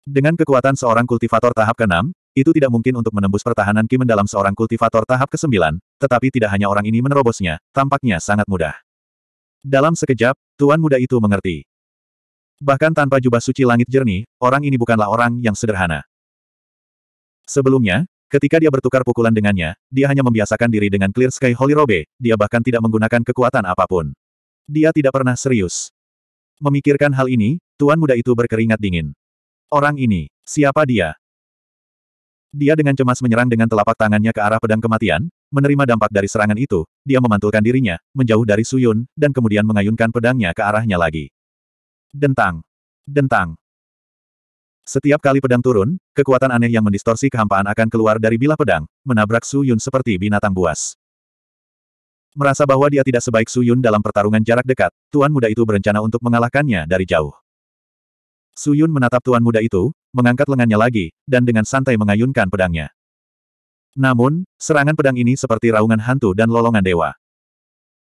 Dengan kekuatan seorang kultivator tahap ke-6, itu tidak mungkin untuk menembus pertahanan Ki mendalam seorang kultivator tahap ke-9, tetapi tidak hanya orang ini menerobosnya, tampaknya sangat mudah. Dalam sekejap, tuan muda itu mengerti. Bahkan tanpa jubah suci langit jernih, orang ini bukanlah orang yang sederhana. Sebelumnya, ketika dia bertukar pukulan dengannya, dia hanya membiasakan diri dengan Clear Sky Holy Robe, dia bahkan tidak menggunakan kekuatan apapun dia tidak pernah serius. Memikirkan hal ini, tuan muda itu berkeringat dingin. Orang ini, siapa dia? Dia dengan cemas menyerang dengan telapak tangannya ke arah pedang kematian, menerima dampak dari serangan itu, dia memantulkan dirinya, menjauh dari Suyun, dan kemudian mengayunkan pedangnya ke arahnya lagi. Dentang. Dentang. Setiap kali pedang turun, kekuatan aneh yang mendistorsi kehampaan akan keluar dari bilah pedang, menabrak Suyun seperti binatang buas. Merasa bahwa dia tidak sebaik Suyun dalam pertarungan jarak dekat, tuan muda itu berencana untuk mengalahkannya dari jauh. Suyun menatap tuan muda itu, mengangkat lengannya lagi, dan dengan santai mengayunkan pedangnya. Namun, serangan pedang ini seperti raungan hantu dan lolongan dewa.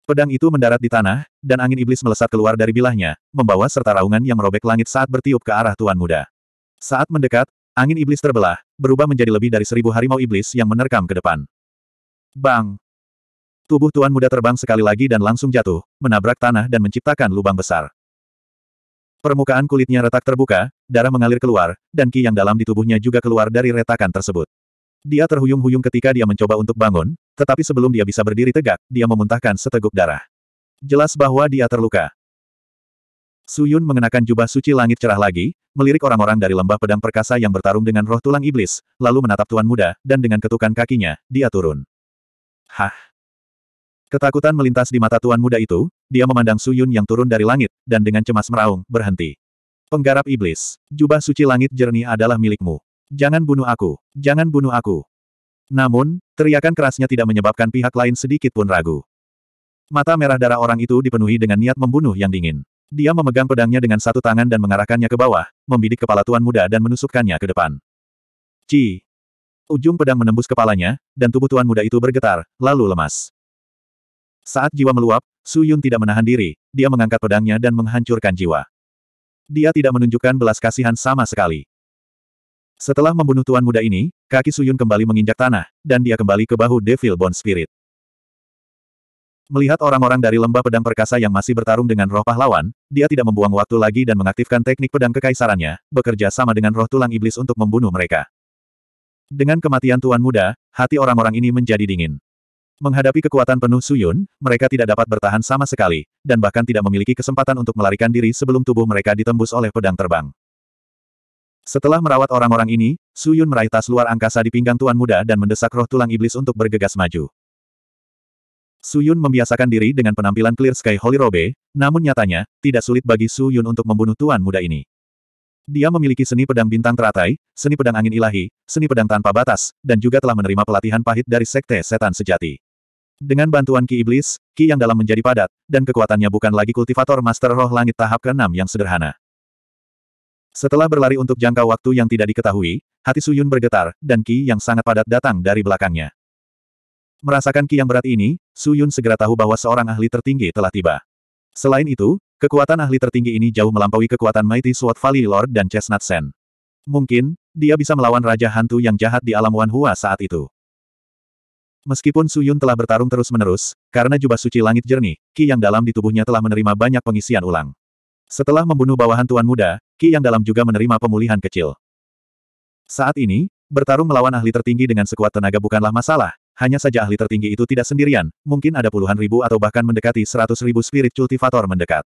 Pedang itu mendarat di tanah, dan angin iblis melesat keluar dari bilahnya, membawa serta raungan yang merobek langit saat bertiup ke arah Tuan Muda. Saat mendekat, angin iblis terbelah, berubah menjadi lebih dari seribu harimau iblis yang menerkam ke depan. Bang! Tubuh Tuan Muda terbang sekali lagi dan langsung jatuh, menabrak tanah dan menciptakan lubang besar. Permukaan kulitnya retak terbuka, darah mengalir keluar, dan ki yang dalam di tubuhnya juga keluar dari retakan tersebut. Dia terhuyung-huyung ketika dia mencoba untuk bangun, tetapi sebelum dia bisa berdiri tegak, dia memuntahkan seteguk darah. Jelas bahwa dia terluka. Suyun mengenakan jubah suci langit cerah lagi, melirik orang-orang dari lembah pedang perkasa yang bertarung dengan roh tulang iblis, lalu menatap tuan muda, dan dengan ketukan kakinya, dia turun. Hah! Ketakutan melintas di mata tuan muda itu, dia memandang Suyun yang turun dari langit, dan dengan cemas meraung, berhenti. Penggarap iblis, jubah suci langit jernih adalah milikmu. Jangan bunuh aku, jangan bunuh aku. Namun, teriakan kerasnya tidak menyebabkan pihak lain sedikit pun ragu. Mata merah darah orang itu dipenuhi dengan niat membunuh yang dingin. Dia memegang pedangnya dengan satu tangan dan mengarahkannya ke bawah, membidik kepala tuan muda dan menusukkannya ke depan. Ci! Ujung pedang menembus kepalanya, dan tubuh tuan muda itu bergetar, lalu lemas. Saat jiwa meluap, Su Yun tidak menahan diri, dia mengangkat pedangnya dan menghancurkan jiwa. Dia tidak menunjukkan belas kasihan sama sekali. Setelah membunuh tuan muda ini, kaki Su Yun kembali menginjak tanah, dan dia kembali ke bahu Devil Bone Spirit. Melihat orang-orang dari lembah pedang perkasa yang masih bertarung dengan roh pahlawan, dia tidak membuang waktu lagi dan mengaktifkan teknik pedang kekaisarannya, bekerja sama dengan roh tulang iblis untuk membunuh mereka. Dengan kematian tuan muda, hati orang-orang ini menjadi dingin. Menghadapi kekuatan penuh Suyun, mereka tidak dapat bertahan sama sekali, dan bahkan tidak memiliki kesempatan untuk melarikan diri sebelum tubuh mereka ditembus oleh pedang terbang. Setelah merawat orang-orang ini, Suyun meraih tas luar angkasa di pinggang Tuan Muda dan mendesak roh tulang iblis untuk bergegas maju. Suyun membiasakan diri dengan penampilan Clear Sky Holy Robe, namun nyatanya, tidak sulit bagi Suyun untuk membunuh Tuan Muda ini. Dia memiliki seni pedang bintang teratai, seni pedang angin ilahi, seni pedang tanpa batas, dan juga telah menerima pelatihan pahit dari Sekte Setan Sejati. Dengan bantuan Ki Iblis, Ki yang dalam menjadi padat, dan kekuatannya bukan lagi kultivator Master Roh Langit tahap ke-6 yang sederhana. Setelah berlari untuk jangka waktu yang tidak diketahui, hati Suyun bergetar, dan Ki yang sangat padat datang dari belakangnya. Merasakan Ki yang berat ini, Suyun segera tahu bahwa seorang ahli tertinggi telah tiba. Selain itu, kekuatan ahli tertinggi ini jauh melampaui kekuatan Mighty Sword Valley Lord dan Chestnut Sen. Mungkin, dia bisa melawan Raja Hantu yang jahat di alam Wanhua saat itu. Meskipun Suyun telah bertarung terus-menerus, karena jubah suci langit jernih, Ki yang dalam di tubuhnya telah menerima banyak pengisian ulang. Setelah membunuh bawahan Tuan Muda, Ki yang dalam juga menerima pemulihan kecil. Saat ini, bertarung melawan ahli tertinggi dengan sekuat tenaga bukanlah masalah, hanya saja ahli tertinggi itu tidak sendirian, mungkin ada puluhan ribu atau bahkan mendekati seratus ribu spirit cultivator mendekat.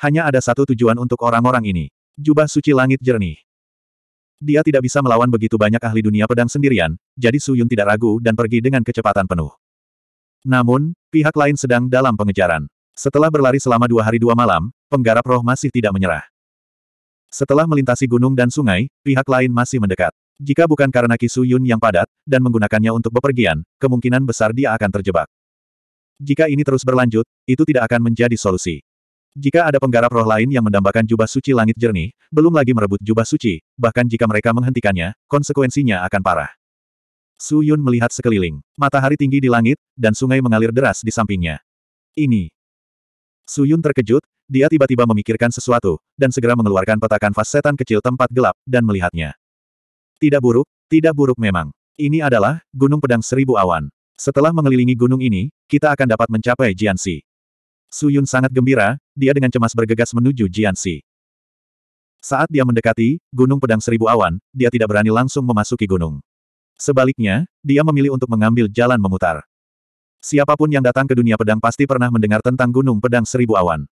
Hanya ada satu tujuan untuk orang-orang ini. Jubah suci langit jernih. Dia tidak bisa melawan begitu banyak ahli dunia pedang sendirian, jadi Su Yun tidak ragu dan pergi dengan kecepatan penuh. Namun, pihak lain sedang dalam pengejaran. Setelah berlari selama dua hari dua malam, penggarap roh masih tidak menyerah. Setelah melintasi gunung dan sungai, pihak lain masih mendekat. Jika bukan karena Kisu Yun yang padat, dan menggunakannya untuk bepergian, kemungkinan besar dia akan terjebak. Jika ini terus berlanjut, itu tidak akan menjadi solusi. Jika ada penggarap roh lain yang mendambakan jubah suci langit jernih, belum lagi merebut jubah suci, bahkan jika mereka menghentikannya, konsekuensinya akan parah. Su Yun melihat sekeliling. Matahari tinggi di langit, dan sungai mengalir deras di sampingnya. Ini. Su Yun terkejut, dia tiba-tiba memikirkan sesuatu, dan segera mengeluarkan peta kanvas setan kecil tempat gelap, dan melihatnya. Tidak buruk, tidak buruk memang. Ini adalah Gunung Pedang Seribu Awan. Setelah mengelilingi gunung ini, kita akan dapat mencapai Jiansi. Su Yun sangat gembira, dia dengan cemas bergegas menuju Jiansi. Saat dia mendekati Gunung Pedang Seribu Awan, dia tidak berani langsung memasuki gunung. Sebaliknya, dia memilih untuk mengambil jalan memutar. Siapapun yang datang ke dunia pedang pasti pernah mendengar tentang Gunung Pedang Seribu Awan.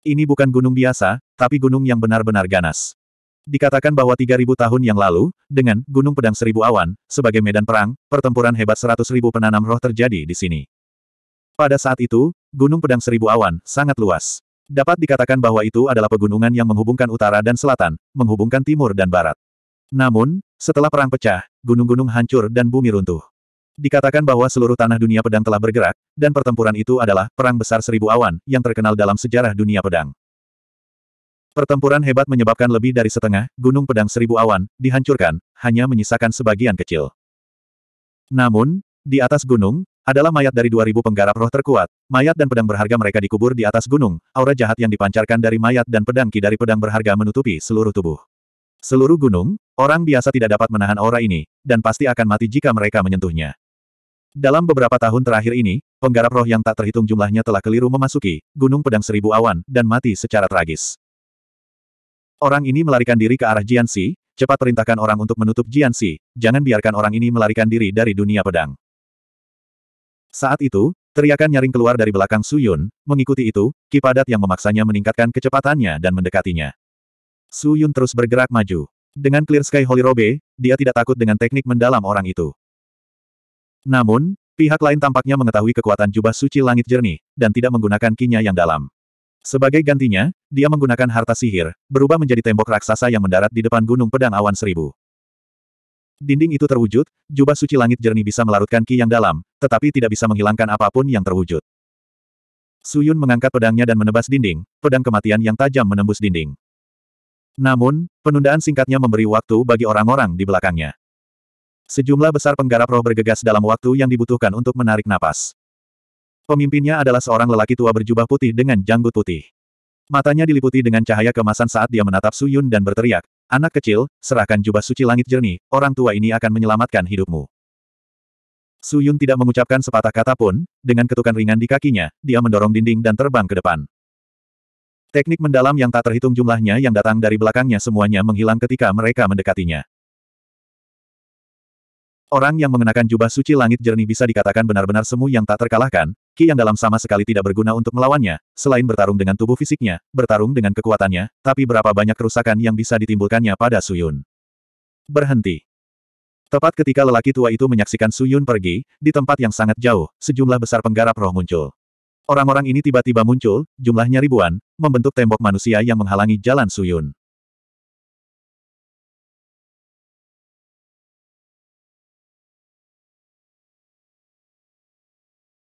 Ini bukan gunung biasa, tapi gunung yang benar-benar ganas. Dikatakan bahwa 3.000 tahun yang lalu, dengan Gunung Pedang Seribu Awan, sebagai medan perang, pertempuran hebat 100.000 penanam roh terjadi di sini. Pada saat itu, Gunung Pedang Seribu Awan, sangat luas. Dapat dikatakan bahwa itu adalah pegunungan yang menghubungkan utara dan selatan, menghubungkan timur dan barat. Namun, setelah perang pecah, gunung-gunung hancur dan bumi runtuh. Dikatakan bahwa seluruh tanah dunia pedang telah bergerak, dan pertempuran itu adalah Perang Besar Seribu Awan, yang terkenal dalam sejarah dunia pedang. Pertempuran hebat menyebabkan lebih dari setengah gunung pedang seribu awan dihancurkan, hanya menyisakan sebagian kecil. Namun, di atas gunung, adalah mayat dari 2000 penggarap roh terkuat. Mayat dan pedang berharga mereka dikubur di atas gunung. Aura jahat yang dipancarkan dari mayat dan pedang ki dari pedang berharga menutupi seluruh tubuh. Seluruh gunung, orang biasa tidak dapat menahan aura ini, dan pasti akan mati jika mereka menyentuhnya. Dalam beberapa tahun terakhir ini, penggarap roh yang tak terhitung jumlahnya telah keliru memasuki Gunung Pedang Seribu Awan dan mati secara tragis. Orang ini melarikan diri ke arah jiansi cepat perintahkan orang untuk menutup jiansi jangan biarkan orang ini melarikan diri dari dunia pedang. Saat itu, teriakan nyaring keluar dari belakang Suyun, mengikuti itu, kipadat yang memaksanya meningkatkan kecepatannya dan mendekatinya. Suyun terus bergerak maju. Dengan Clear Sky Holy Robe, dia tidak takut dengan teknik mendalam orang itu. Namun, pihak lain tampaknya mengetahui kekuatan jubah suci langit jernih, dan tidak menggunakan kinya yang dalam. Sebagai gantinya, dia menggunakan harta sihir, berubah menjadi tembok raksasa yang mendarat di depan Gunung Pedang Awan Seribu. Dinding itu terwujud, jubah suci langit jernih bisa melarutkan ki yang dalam, tetapi tidak bisa menghilangkan apapun yang terwujud. Suyun mengangkat pedangnya dan menebas dinding, pedang kematian yang tajam menembus dinding. Namun, penundaan singkatnya memberi waktu bagi orang-orang di belakangnya. Sejumlah besar penggarap roh bergegas dalam waktu yang dibutuhkan untuk menarik napas. Pemimpinnya adalah seorang lelaki tua berjubah putih dengan janggut putih. Matanya diliputi dengan cahaya kemasan saat dia menatap Suyun dan berteriak, Anak kecil, serahkan jubah suci langit jernih, orang tua ini akan menyelamatkan hidupmu. Su Yun tidak mengucapkan sepatah kata pun, dengan ketukan ringan di kakinya, dia mendorong dinding dan terbang ke depan. Teknik mendalam yang tak terhitung jumlahnya yang datang dari belakangnya semuanya menghilang ketika mereka mendekatinya. Orang yang mengenakan jubah suci langit jernih bisa dikatakan benar-benar semu yang tak terkalahkan, ki yang dalam sama sekali tidak berguna untuk melawannya, selain bertarung dengan tubuh fisiknya, bertarung dengan kekuatannya, tapi berapa banyak kerusakan yang bisa ditimbulkannya pada Suyun. Berhenti. Tepat ketika lelaki tua itu menyaksikan Suyun pergi, di tempat yang sangat jauh, sejumlah besar penggarap roh muncul. Orang-orang ini tiba-tiba muncul, jumlahnya ribuan, membentuk tembok manusia yang menghalangi jalan Suyun.